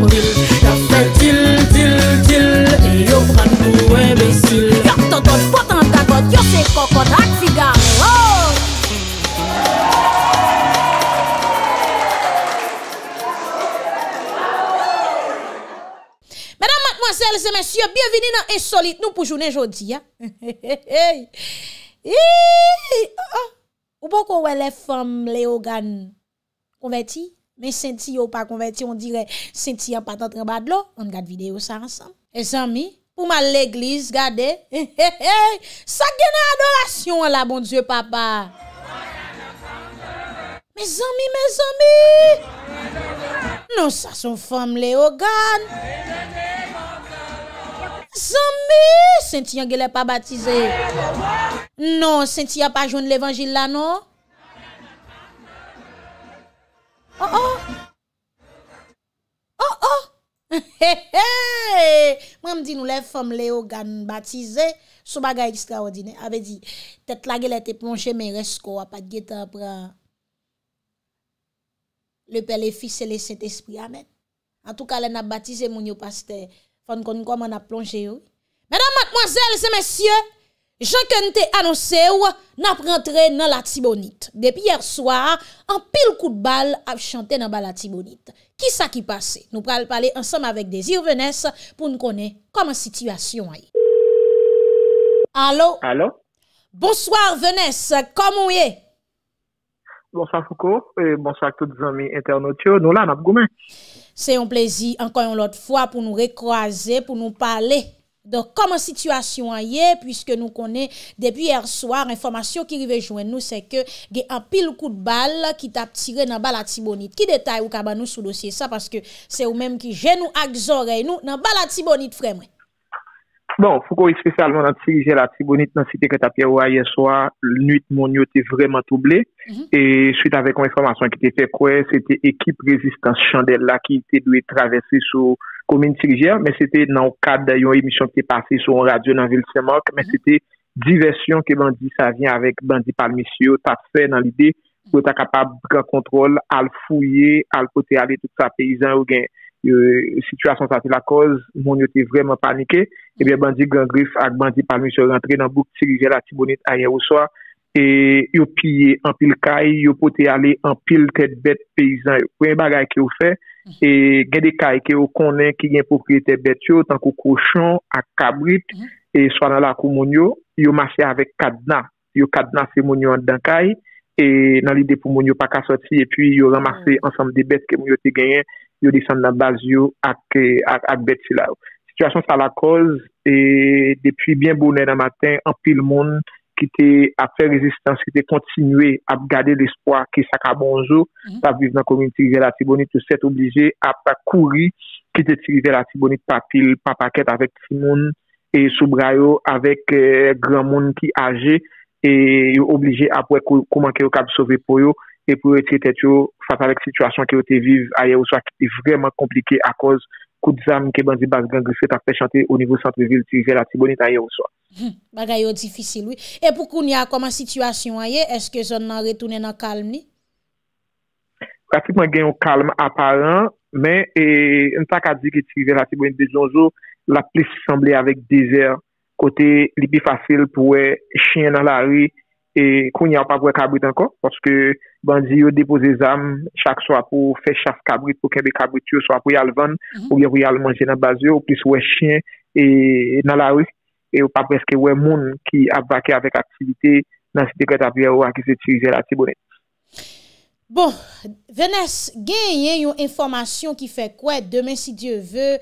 Speaker 1: Yafre dil, dil, dil, e yo fran mou e besil Yototot potan gagot, yote kokot ak figan Mwenam matmwazel, se mwensyo, biyevini nan E Solit, nou pou jounen jodi Obo kowe lef fom le ogan, konweti? Men senti yo pa konverti, on dire, senti yo pa tantre badlo, on gade video sa ansam. E zami, pou ma l'eglise gade, he he he, sa gen a adorasyon la bon dieu papa. Men zami, men zami, non sa son fom le ogan. Zami, senti yo gen le pa batize. Non, senti yo pa joun l'evangile la, non. Oh oh, oh oh, he he, mwen mdi nou le fom le yo gan batize, sou bagay ekstraordine, ave di, tet la gelete plonche men resko apat geta apra le pe e le fise le set espri amet, an tou ka le nan batize moun yo paste, fon kon kon kwa man ap plonche yo. Mèdam matmozèl, se mèsyèl. Jankente anose ou nap rentre nan la tibonit. Depi yer swa, an pil kout bal ap chante nan bal la tibonit. Ki sa ki pase? Nou pral pale ansam avek Dezir Venes pou nou konen koman sityasyon ay. Alo? Alo? Bonswar Venes, komon ye?
Speaker 2: Bonswar Fouko, bonswar kout zami internotyo, nou la nap gomen.
Speaker 1: Seyon plezi, ankoyon lot fwa pou nou rekroaze, pou nou pale. Donk koman situasyon an ye, pwiske nou konen, debi er swar, informasyon ki rive jwen nou se ke ge apil kout bal ki tap tire nan bal atibonit. Ki detay ou kaban nou sou dosye sa, paske se ou menm ki jen nou ak zore nou nan bal atibonit fremwe.
Speaker 2: Bon, fokou espesalman nan tirijer la tribounite nan site ke tapye ou a yeswa, l'nuit moun yo te vreman touble. Mhm. Et suite avek mwen formasyon ki te fekwe, se te ekip rezistans chandel la ki te dwe travesse sou komine tirijer. Men se te nan kade da yon emisyon ki te pase sou an radyo nan vil semok. Men se mhm. te diversyon ke bandi sa vyen avek bandi pal misyo. Ta fe nan lide pou ta kapab gwa kontrol al fouye, al pote ale tout sa peyizan ou gen yon. situation ça c'est la cause mon était vraiment paniqué et eh bien bandit grand griffe avec Bandi parmi se rentrer dans bouc tirer la tibonite hier au soir et yo pillé en pile caille yo pu aller en pile tête bête paysan un bagage qui au fait mhm. et gain des caille qui ont connaît qui gain propriété bête yo tant que cochon à cabrit mhm. et soit dans la ils yo marché avec cadenas yo cadna c'est monyo dans caille et dans l'idée pour monyo pas qu'à sortir et puis yo ramasser mhm. ensemble des bêtes que monyo t'ai gagné yo descendent dans base avec ak ak, ak situation ça la cause et depuis bien bonnet dans matin en pile monde qui était à faire résistance qui était continué à garder l'espoir que ça ka bonjour mhm. ça vivre dans communauté de la Tibonite c'est obligé à courir qui était utilisé la Tibonite pas pile pas paquet avec tout monde et sous avec euh, grand monde qui âgé et obligé après comment que cap sauver pour eux e pou ete tetyo fat avek sitwasyon ki yo te vive aye ou soa ki te vreman komplike a koz kou di zami ke bandi bas gangri fet apre chante o nivou sante vil ti ve la tibonit aye ou soa.
Speaker 1: Mbaga hmm, yo difisil ou. E pou koun ya koman sitwasyon aye, eske zon nan retounen nan kalm ni?
Speaker 2: Pratikman gen yon kalm aparan, men e nta ka di ki ti ve la tibonit de zon zo la plis se samble avek dezer kote li bi fasil pou we chine nan la ri e koun ya wap wap we kabwiten kon, porske banji yo depo ze zam chak swa pou fechaf kabrit pou kebe kabrit yo swa pou yalvan mhm. pou yalmanje nan bazyo ou pis we chen e, e, nan la wik e ou pa preske we moun ki avake avek aktivite nan si deket avye ou a ki se tijize la tibonet.
Speaker 1: Bon, Venès, gen yen yon informasyon ki fe kwe, demen si Diyo ve,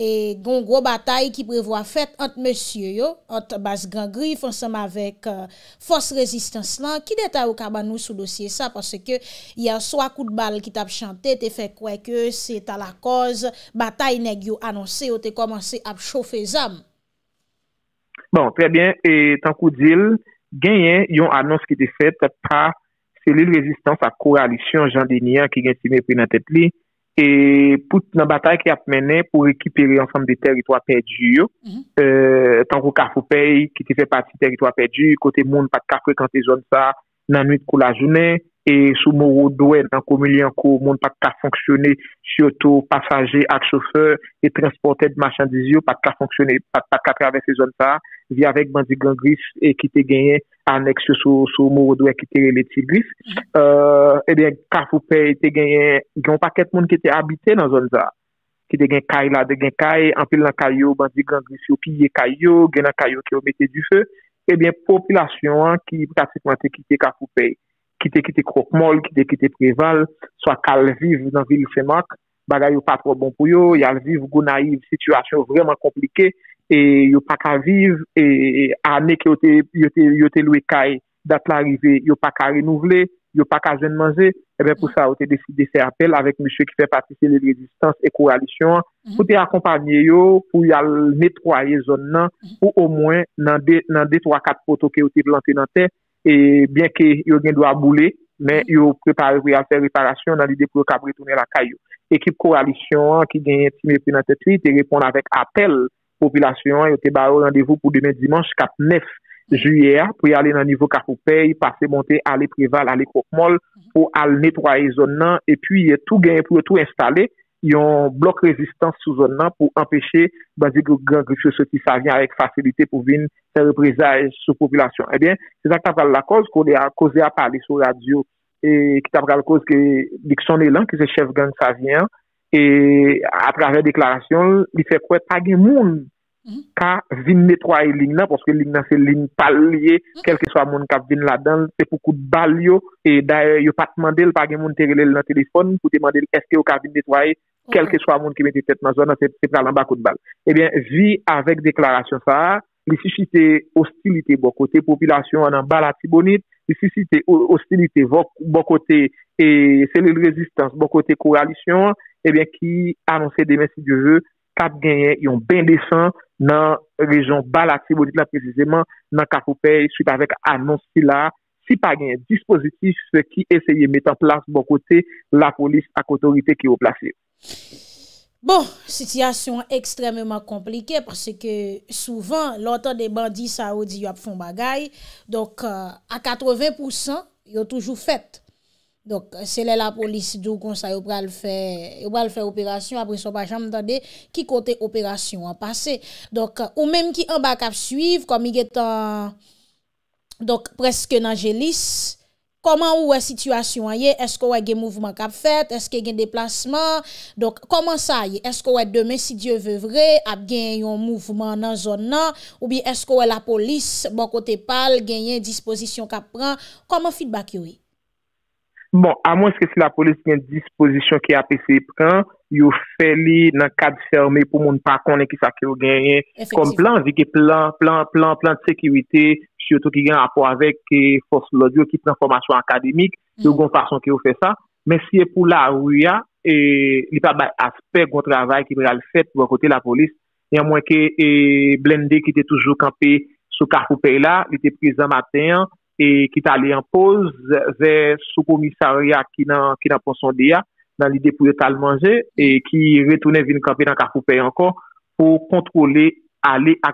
Speaker 1: e gon gro batay ki prevo a fet ant mesye yo, ant bas gangri, fonsan ma vek euh, fos rezistans lan, ki de ta ou kaban nou sou dosye sa, parce ke yon swa kout bal ki ta chante, te fe kwe ke se ta la koz, batay neg yo anonse yo te komanse ap chofe zam.
Speaker 2: Bon, tre bien, e tankou dil, gen yen yon anons ki te fet pa c'est résistance à coalition Jean Denier qui est timé pris dans tête li et pour la bataille qui a menée pour récupérer ensemble des territoires perdus mhm. euh tant qu'au Carrefour qui qui fait partie des territoires perdus, côté monde pas de fréquenter zone ça dans nuit pour la journée et sous Morodoué, dans Komilianko, monde pas qu'à fonctionner, surtout passagers à chauffeurs et transporteurs de marchandises, pas qu'à fonctionner, pas qu'à traverser zone là, via avec Bandi gangris et qui te gagné annexe sous, sous Morodoué qui était les tigris, mm-hmm. euh, eh bien, Kafoupé te gagné, un paquet de monde qui était habité dans zone là. Ki te gen kay la, de gen kay, pile nan kayo, bandi gangris yo, piye kayo, gen nan kayo ki yo mette du feu. ebyen eh bien, population an hein, ki pratikman te kite Kafoupey qui te quitte Croque-Molle, qui te quitte Préval, soit qu'elle vive dans la ville saint bagayou pas trop bon pour eux, elle vive vivre naïve, situation vraiment compliquée, et yo pas qu'à vivre, et année que yo te, yo te, loué date l'arrivée, yo pas qu'à renouveler, yo pas qu'à jeune manger, et bien pour ça, elle mm. a décidé de faire appel avec monsieur qui fait partie de la résistance et coalition, la mm. coalition, pour te accompagner yo, pour y nettoyer zone nan, ou mm. pour au moins, dans deux, dans deux, trois, quatre photos qui ont été planté dans terre, E byen ke yo gen do a boule, men mm. yo preparè wè a fè reparasyon nan lide pou yo kabre tonè la kayo. Ekip koalisyon ki gen yon timè prenatè tri te repon avèk apel popilasyon, yo te barò randevou pou demè dimanche 4-9 juyèr pou yon alè nan nivou kapou pey, pase montè alè prival, alè kokmol, pou alè netware zon nan, e pi yon tou gen pou yon tou installè, yon blok rezistans sou zon nan pou empèche basi kou gen kouche sou ti sa vyan ek fasilite pou vin se repreza sou populasyon. Ebyen, eh se zak tabal la koz kou le a koze a pali sou radio e ki tabal la koz dik son elan ki se chef gen sa vyan e a travè deklarasyon li fè kou e tagi moun ka vin netwaye lignan poske lignan se lign palye kelke swa moun ka vin ladan se pou kout bal yo e daye yo pat mandel pa gen moun terele lan telefon pou te mandel eske yo ka vin netwaye kelke swa moun ki mette tete ma zon se pralambak kout bal ebyen, eh vi avèk deklarasyon fa li sisi te hostilite bokote populasyon anan bala tibonit li sisi te hostilite bokote e se li rezistans bokote kouralisyon ebyen, eh ki anonsè demensi di ve kat genyen yon ben deshan nan rejon bala kribo dikla prezizeman nan kakopey suite avek anonsi la si pa gen dispositif se ki eseye metan plas bon kote la polis ak otorite ki yo plase.
Speaker 1: Bon, sityasyon ekstrememan komplike parce ke souvan lantan de bandi saodi yo ap fon bagay donk a 80% yo toujou fèt. Se lè la polis dò kon sa yo pral fè Yo pral fè operasyon apri soba Jan m'tande ki kote operasyon an pase Ou mèm ki an bak ap suyv Kom i getan Preske nan jelis Koman ou wè situasyon an ye Eskou wè gen mouvman kap fèt Eskou wè gen deplasman Koman sa ye eskou wè demè si dieu vè vre Ap gen yon mouvman nan zon nan Ou bi eskou wè la polis Bon kote pal gen yon disposisyon kap pran Koman fitbak yori
Speaker 2: Bon, a mwen eske si la polis gen dispozisyon ki apesey pran, yo feli nan kad ferme pou moun pa konen ki sa ki yo genyen kon plan, zi ki plan, plan, plan, plan de sekirite, chiyoto ki gen apwa vek ki fos lodyo, ki pran formasyon akademik, yo gon fason ki yo fe sa. Mwen siye pou la ouya, li pa bay aspek gon travay ki mwen al fete pou akote la polis, yon mwen ke blende ki te toujou kampe sou kakoupe la, li te priz an matenyan, et qui est allé en pause vers sous-commissariat qui n'a qui n'a pas son dia dans l'idée pour manger et qui retournait venir camper dans Carrefour encore pour contrôler aller à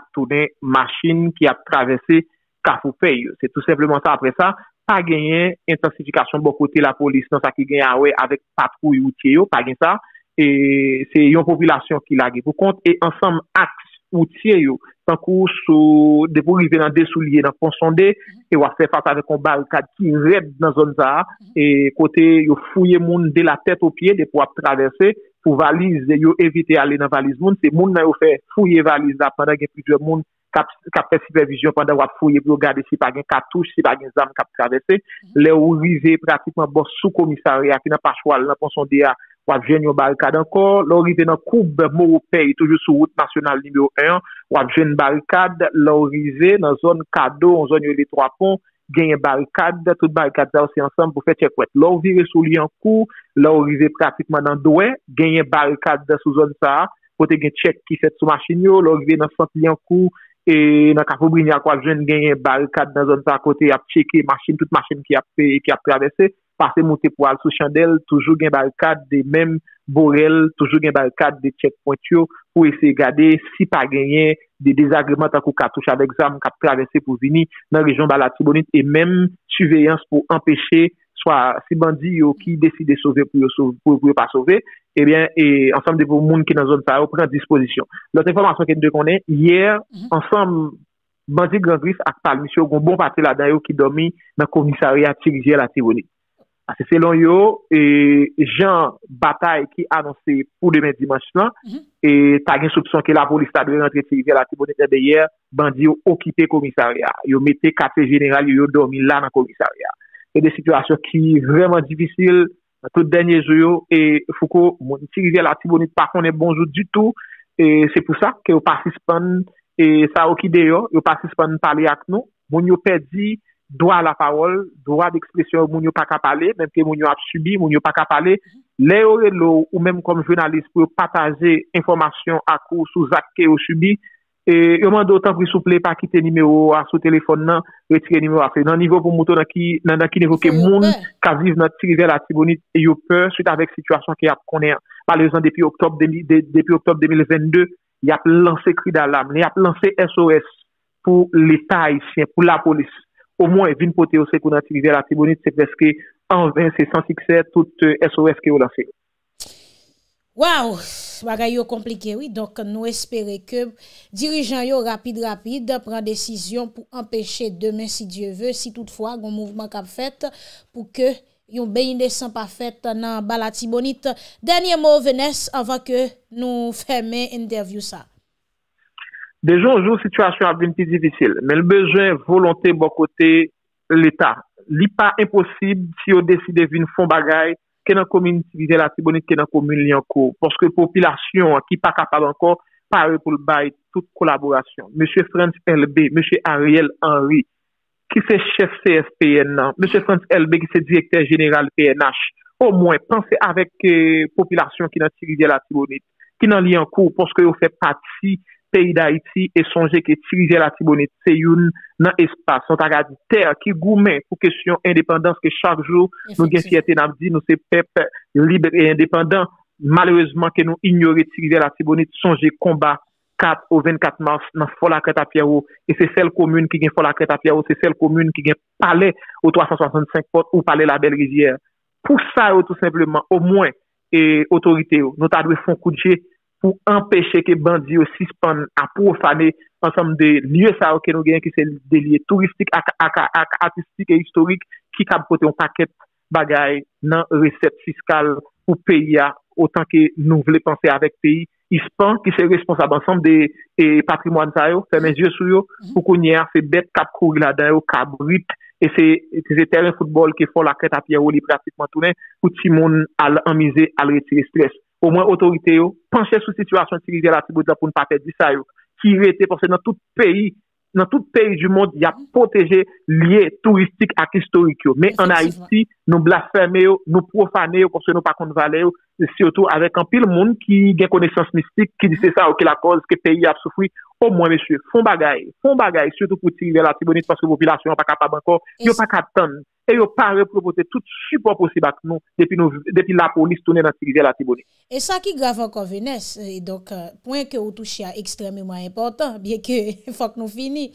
Speaker 2: machine qui a traversé Carrefour c'est tout simplement ça après ça pas gagné intensification bon côté la police non ça qui gagne ouais avec patrouille routière pas gagné ça et c'est une population qui l'a pour compte et ensemble axe outye yo, tankou sou depo rive nan desouliye nan mhm. et e fè face avec an barikad ki red nan zon za, mhm. e kote yo fouye moun de la tête ou pieds, depo ap traverser pou valize yo evite ale nan valize moun, se moun nan yo fait fouye valize la pandan gen plusieurs moun kap, kap pe supervision pandan wap fouye pou yo gade si pa gen katouche, si pa gen zam kap traverser, mm -hmm. le ou rive pratikman bon sou komisari n'a pas pachwal nan ponsonde ya, va jeune une barricade encore l'arrivée dans courbe Moropay toujours sur route nationale numéro 1 à jeune barricade l'arrivée dans zone cadeau en zone les trois ponts gagne barricade toute barricade aussi ensemble pour faire check quoi l'arrivée sur lien cours l'arrivée pratiquement dans doué gagne barricade dans sous zone ça côté gagne check qui fait sous machine yo dans centre lien cours et dans Capobrignac pas jeune gagne barricade dans zone ça côté a checker machine toute machine qui a fait qui a traversé passer monter pour aller sous chandelle, toujours gain barricade des mêmes Borel, toujours gain barricade des checkpoints pour essayer de garder si pas gagner des désagréments tant qu'on cartouche avec ZAM qui traverser pour venir dans la région Tibonite, et même surveillance pour empêcher soit si bandits qui décident de sauver pour ne pas sauver eh bien et ensemble des monde qui dans zone ça prend disposition l'autre information que nous hier mhm. ensemble bandits grand griff parlé, parlé, monsieur, bon parti là-dedans qui dormi dans le commissariat à la Tibonite Se selon yo, e jen batay ki anonsi pou demen dimensyon, mhm. e tagin soupson ki la polis ta dwe rentre tirize la tibonite deyer, bandi yo okite komisariya. Yo mette kape general yo yo dormi la nan komisariya. Se de situasyon ki vreman divisil, tout denye zoyo, e fou ko mon tirize la tibonite pa konen bonjou du tou, se pou sa ke yo pasispan, sa okide yo, yo pasispan tali ak nou, moun yo pedi, doa la parol, doa d'ekspresyon moun yo pa ka pale, menm ke moun yo ap subi, moun yo pa ka pale, le yo relo ou menm kom jwennalist pou pataze informasyon akou sou zakke ou subi, yo man dotan pou souple pa kite nimeyo a sou telefon nan ou etire nimeyo a fe. Nan nivou pou moutou nan ki nivou ke moun ka vive nan trivel atibonit, yo pe suite avek sitwasyon ki ap kone pale zan depi oktob 2022 yap lanse kri dalam yap lanse SOS pou l'Etat isyen, pou la polis Ou mwen vin pote ou se koun ati vize la tibonite se pweske an ven se san sikse tout SOS ke ou la se.
Speaker 1: Waw, waga yo komplike wii. Donk nou espere ke dirijan yo rapide rapide pran desisyon pou empeshe demen si dievè. Si toutfwa goun mouvman kap fèt pou ke yon beyin de san pa fèt nan bala tibonite. Danye mou vènes avan ke nou fèmè interview sa.
Speaker 2: Déjà, jours la situation a devenu difficile, mais le besoin, volonté, bon côté, l'État. n'est pas impossible si on décide de venir fond bagaille que dans la commune la Tibonite, que dans la commune Parce que population qui pas capable encore, pas pour le bail toute collaboration. Monsieur Franz LB, Monsieur Ariel Henry, qui c'est chef CSPN, hein. Monsieur Franz LB qui c'est directeur général PNH. Au moins, pensez avec la euh, population qui dans la Tibonite, qui dans cours, parce que vous faites partie pays d'Haïti et la que utiliser une se yon nan espas, son taga di ter ki goumen pou kesyon independans ke chak nous nou nous fiyete nan di nou se pep que nous Malheureusement, nous ke nou ignore la Tibonite, combat 4 au 24 mars nan c'est commune qui c'est fait la qui crête à pierre c'est celle commune qui vient parler au 365 portes ou palais la belle rivière. Pour ça, tout simplement, au moins, et autorité. notamment nou un coup de pour empêcher que bandits aussi à profaner ensemble des lieux ça qui c'est des lieux touristiques artistiques et historiques qui capotent un paquet bagailles dans recettes fiscale pour pays autant que nous voulons penser avec pays hispan qui sont responsables ensemble des de patrimoines ça fait mes yeux sur mhm. pour qu'on y ait ces bêtes cap courir là-dedans cabrit et c'est c'est terrains football qui font la quête à pierre pratiquement tout pour tout le monde à musée à retirer stress ou mwen otorite yo, panche sou situasyon si rizera tibou dapoun pa fe disay yo, ki rete, porsen nan tout peyi, nan tout peyi di moun, ya mm-hmm. poteje liye turistik ak historik yo, men an a iti, nou blasfeme yo, nou profane yo, porsen nou pa kon vale yo, surtout avèk an pil moun ki gen konechans mistik, ki disè sa ou ki la koz, ki peyi ap soufoui, ou mwen mèche, fon bagay, fon bagay, surtout pou tirize la Tibonite, paske popilasyon pa kapab anko, yo pa katan, yo pa repropote tout chupan posibak nou, depi la polis tonè nan tirize la Tibonite.
Speaker 1: E sa ki grav anko venè, pouen ke ou touche a ekstremèman important, bie ke fok nou fini,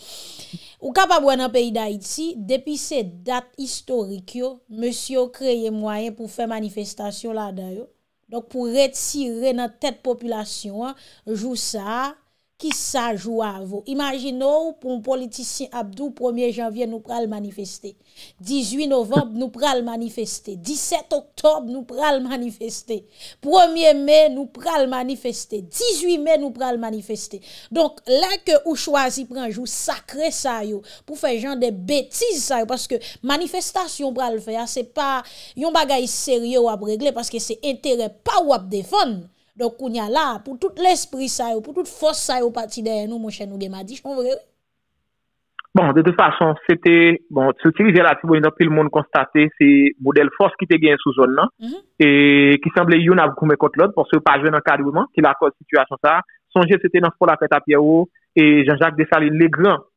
Speaker 1: ou kapab wè nan peyi da Iti, depi se dat istorik yo, mèche yo kreye mwayen pou fè manifestasyon la da yo, Donk pou retire nan tèt population, jou sa... Ki sajou avou, imagino pou m politisyen Abdou, 1er janvye nou pral manifeste, 18 novembe nou pral manifeste, 17 oktob nou pral manifeste, 1er me nou pral manifeste, 18 me nou pral manifeste. Donk la ke ou chwazi pranjou sakre sa yo pou fe jan de betize sa yo, paske manifestasyon pral fe, a se pa yon bagay seryo wap regle paske se entere pa wap defon. Do koun ya la, pou tout l'esprit sa yo, pou tout fos sa yo pati deye nou mwen chen nou gen ma di, chan vre?
Speaker 2: Bon, de tout fason, c'ete, bon, s'utilize la tibou, yon nan pil moun konstate, se model fos ki te gen sou zon nan, e ki semble yon avou koume kotlod, pou se ou pa jwen nan kadouman, ki lakot situasyon sa, son jep se te nan spol apet apyawo, e janjak de sali le gran,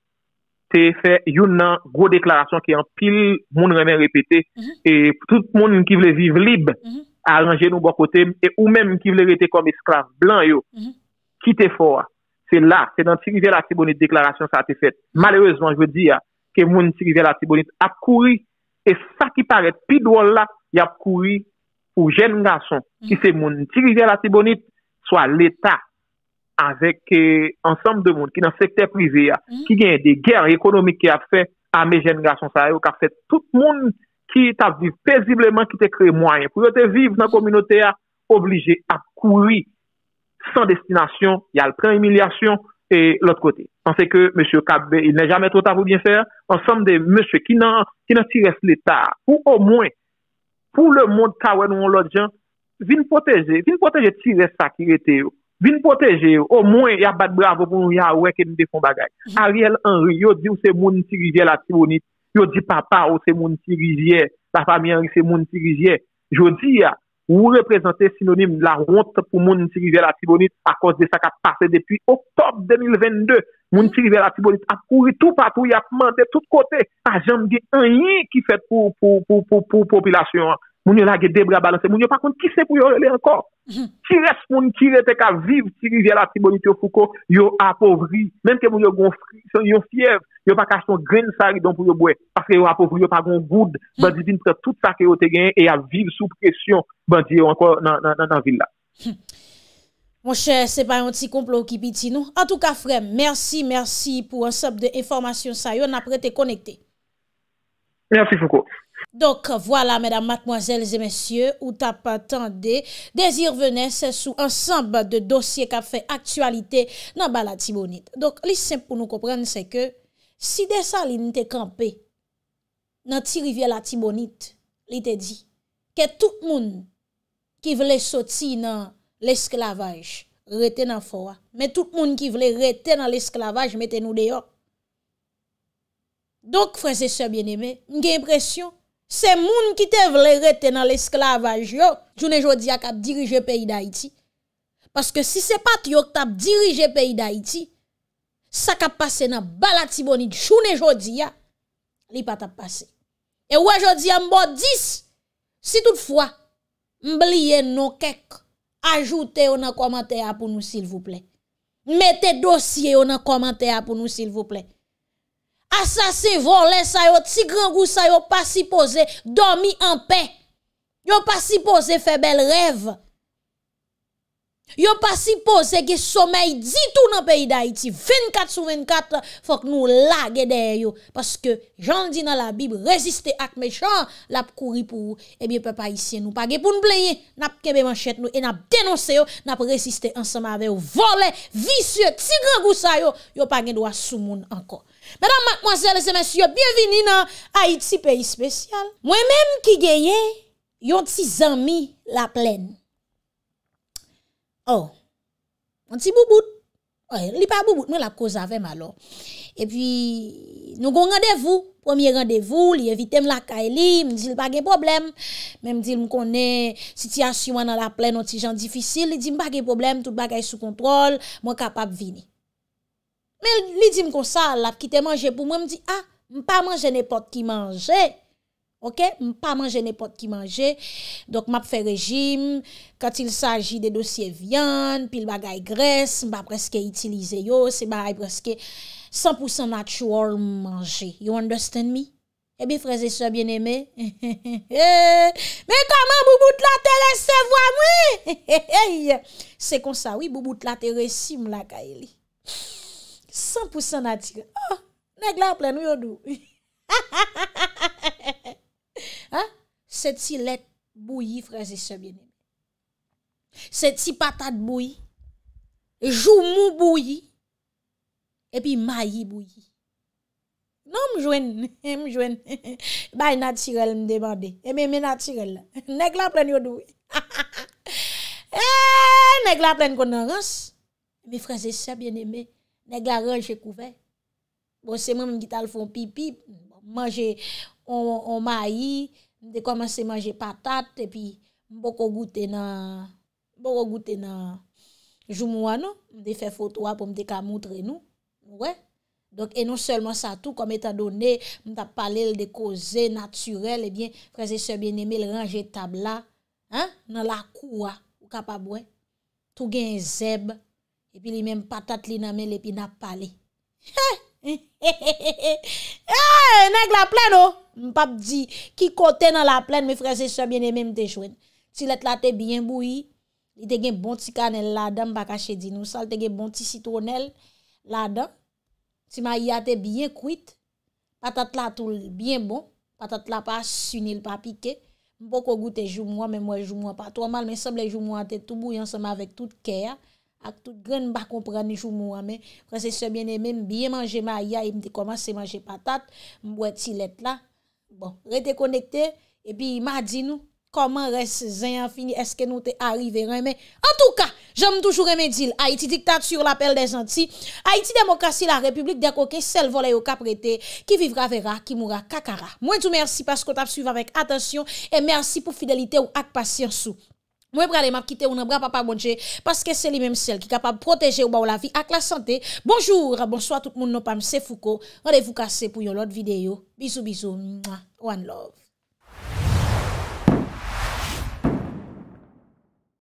Speaker 2: se fè yon nan gro deklarasyon ki an pil moun remen repete, e tout moun yon ki vle vive libe, mhm. Bon mhm. a ranger nou bo kote, e ou menm ki vle rete kom esklave blan yo, ki te for, se la, se nan tiriver la tibonite deklarasyon sa te fet, malerezman, je ve di ya, ke moun tiriver la tibonite ap kouri, e sa ki paret, pi dwo la, ya kouri, ou jen nga son, ki se moun tiriver la tibonite, swa l'Etat, avek ensembe de moun, ki nan sekte privi ya, ki genye de ger ekonomik ki ap fe, a me jen nga son sa yo, ka fet tout moun, Ki ta vive pezibleman, ki te kre moyen. Pou yo te vive nan kominote a, oblige a kouri san destinasyon, yal pren emilyasyon e lot kote. Anse ke, M. Kabbe, il ne jamè trot a vou bien fèr, ansem de, M. kinan si res l'Etat, pou o mwen, pou le moun ta wè nou an lot jan, vin proteje, vin proteje si res sa kirete yo. Vin proteje yo, o mwen, yal bat bravo pou nou yal weke nou defon bagay. Mm-hmm. A riyel an riyo, di ou se moun ti rivye la tibouni, Yo papa ou se moun ti la famille c'est se moun ah, vous représentez synonyme vous ou la honte pour moun rivière la tibonite à cause de sa a passé depuis octobre 2022. Moun rivière la tibonite a couru tout patou, a de tout kote. A jam gen anyen ki fait pour pour pour pour population hein. Moun yo la gen debra balanse, moun pas Par contre, qui sait pou il est encore ki respon, ki rete ka viv si rivye la tribolite yo fuko yo apovri, menm ke moun yo gonfri yon fiev, yo pa kaston gren sari don pou yo bwe, akre yo apovri, yo pa gon goud hmm. ba di din pre tout sa ki yo te gen e a viv sou presyon ba di yo anko nan villa hmm.
Speaker 1: Monshe, se pa yon ti komplo ki biti nou, an tou ka frem, mersi mersi pou ansep de informasyon sa yon apre te konekte Mersi fuko Donk, wala, mèdam, matmoazèl, zè mèsyè, ou ta patan de, de zir vènen se sou ansamba de dosye ka fè aktualite nan bala timonit. Donk, li semp pou nou koprenn se ke, si de sa li nite kampe, nan ti rivye la timonit, li te di, ke tout moun ki vle soti nan l'esklavaj, rete nan fowa. Men tout moun ki vle rete nan l'esklavaj, mette nou deyon. Donk, fransese bienemè, ngey impresyon, Se moun ki te vle rete nan l esklavaj yo, joun e jodi a kap dirije peyi da iti. Paske si se pat yo k tap dirije peyi da iti, sa kap pase nan bala ti boni joun e jodi a, li pat ap pase. E wajodi a mbo dis, si toutfwa, mbliye nokek ajoute yo nan komante a pou nou silvouple. Mete dosye yo nan komante a pou nou silvouple. Asase volen sayo, tigran gous sayo, pasipose, domi an pe. Yo pasipose fe bel rev. Yo pasipose ge somay ditou nan pe iday ti 24 sou 24, fok nou lagede yo. Paske jan di nan la bib, reziste ak me chan, lap kouri pou ou, ebi eh pe pa isye nou. Page pou npleye, nap kebe manchet nou, e nap denonse yo, nap reziste ansama ave yo. Volen, visye, tigran gous sayo, yo page doa sou moun anko. Madame, mademoiselles et messieurs, bienvenue dans Haïti, pays spécial. Moi-même qui gagne, yon ti zanmi la plaine. Oh, yon ti bouboute. Oh, yon li pa bouboute, mwen la cause avem alors. Oh. Et puis, nou gon randevou, premier randevou, li evite m la kae li, m di l pa ge problem. Mè m di l m konè, si ti asywa nan la plaine, yon ti jan difficile, li di m pa ge problem, tout bagay sou kontrol, mwen kapap vini. Men li di m kon sa la, ki te manje pou mwen, m di, ah, m pa manje nepot ki manje, ok? M pa manje nepot ki manje, dok m ap fe rejim, kat il saji de dosye vyan, pi l bagay gres, m ba preske itilize yo, se bagay preske 100% natural manje, you understand mi? Ebi, freze se bieneme, he he he he he he, men kaman bou bout la te lese vwa mwen, he he he he he he, se kon sa, oui, bou bout la te resi m la ka e li, he he he he he he, San pousan natirel. Oh, ah, neg la plen ou yon dou. Ha ha ha ha ha ha ha. Ha? Seti let bouyi freze sebe. Seti patat bouyi. Jou mou bouyi. E pi mayi bouyi. Non mjwen. Mjwen. Bay natirel mdebande. Eme eh me natirel la. Neg eh, la plen yon dou. Ha ha ha ha ha. E neg la plen konorans. Me freze sebe yon dou. Nèk la ranjè e kouvè. Bon, seman mwen gita l foun pipi, manjè, on ma yi, mwen de komanse manjè patat, epi mwen bo kogoutè nan, bo kogoutè nan joumouan nou, mwen de fè fotwa pou mwen de kamoutre nou. Ouè, donk, e non selman sa tou, koman etan donè, mwen ta pale l de kozè naturel, ebyen, prese sebyen eme l ranjè tabla, nan la kouwa, ou kapabwen, tou gen zeb, epi li men patat li nan men lepi nan pale. He! He! He! He! He! He! Nèk la plen, oh! M pap di, ki kote nan la plen, mè frese se mènen mèm te jwen. Tile tla te byen boui, li te gen bon ti kanel la dan, baka chedinousan, li te gen bon ti sitonel la dan, si ma yate byen kwit, patat la tout bien bon, patat la pa sunil pa pike, m pou kogoute jou mouan, mè mwen jou mouan pa toman, mè se m le jou mouan te tou mouan, se m avèk tout kèya, ak tout gren ba kompran nijou mou ame, prese se mwen eme, mbyen manje ma aya, mde koman se manje patat, mwen ti let la, bon, rete konekte, epi ma di nou, koman res zayan fini, eske nou te arive reme, an tou ka, jom toujou reme dil, Haiti diktat sur la pel de zanti, Haiti demokrasi la republik de koke, sel vole yo ka prete, ki vivra vera, ki mwura kakara, mwen tou mersi paskot ap suyve avèk, atensyon, e mersi pou fidelite ou ak pasyansou. Mwen pre ale map kite ou nan bra pa pa bonje Paske se li menm sel ki kapab proteje ou ba ou la vi ak la sante Bonjour, bonsoit tout moun nou pam, se fouko Wale vou kase pou yon lot videyo Bizou, bizou, mwa, one love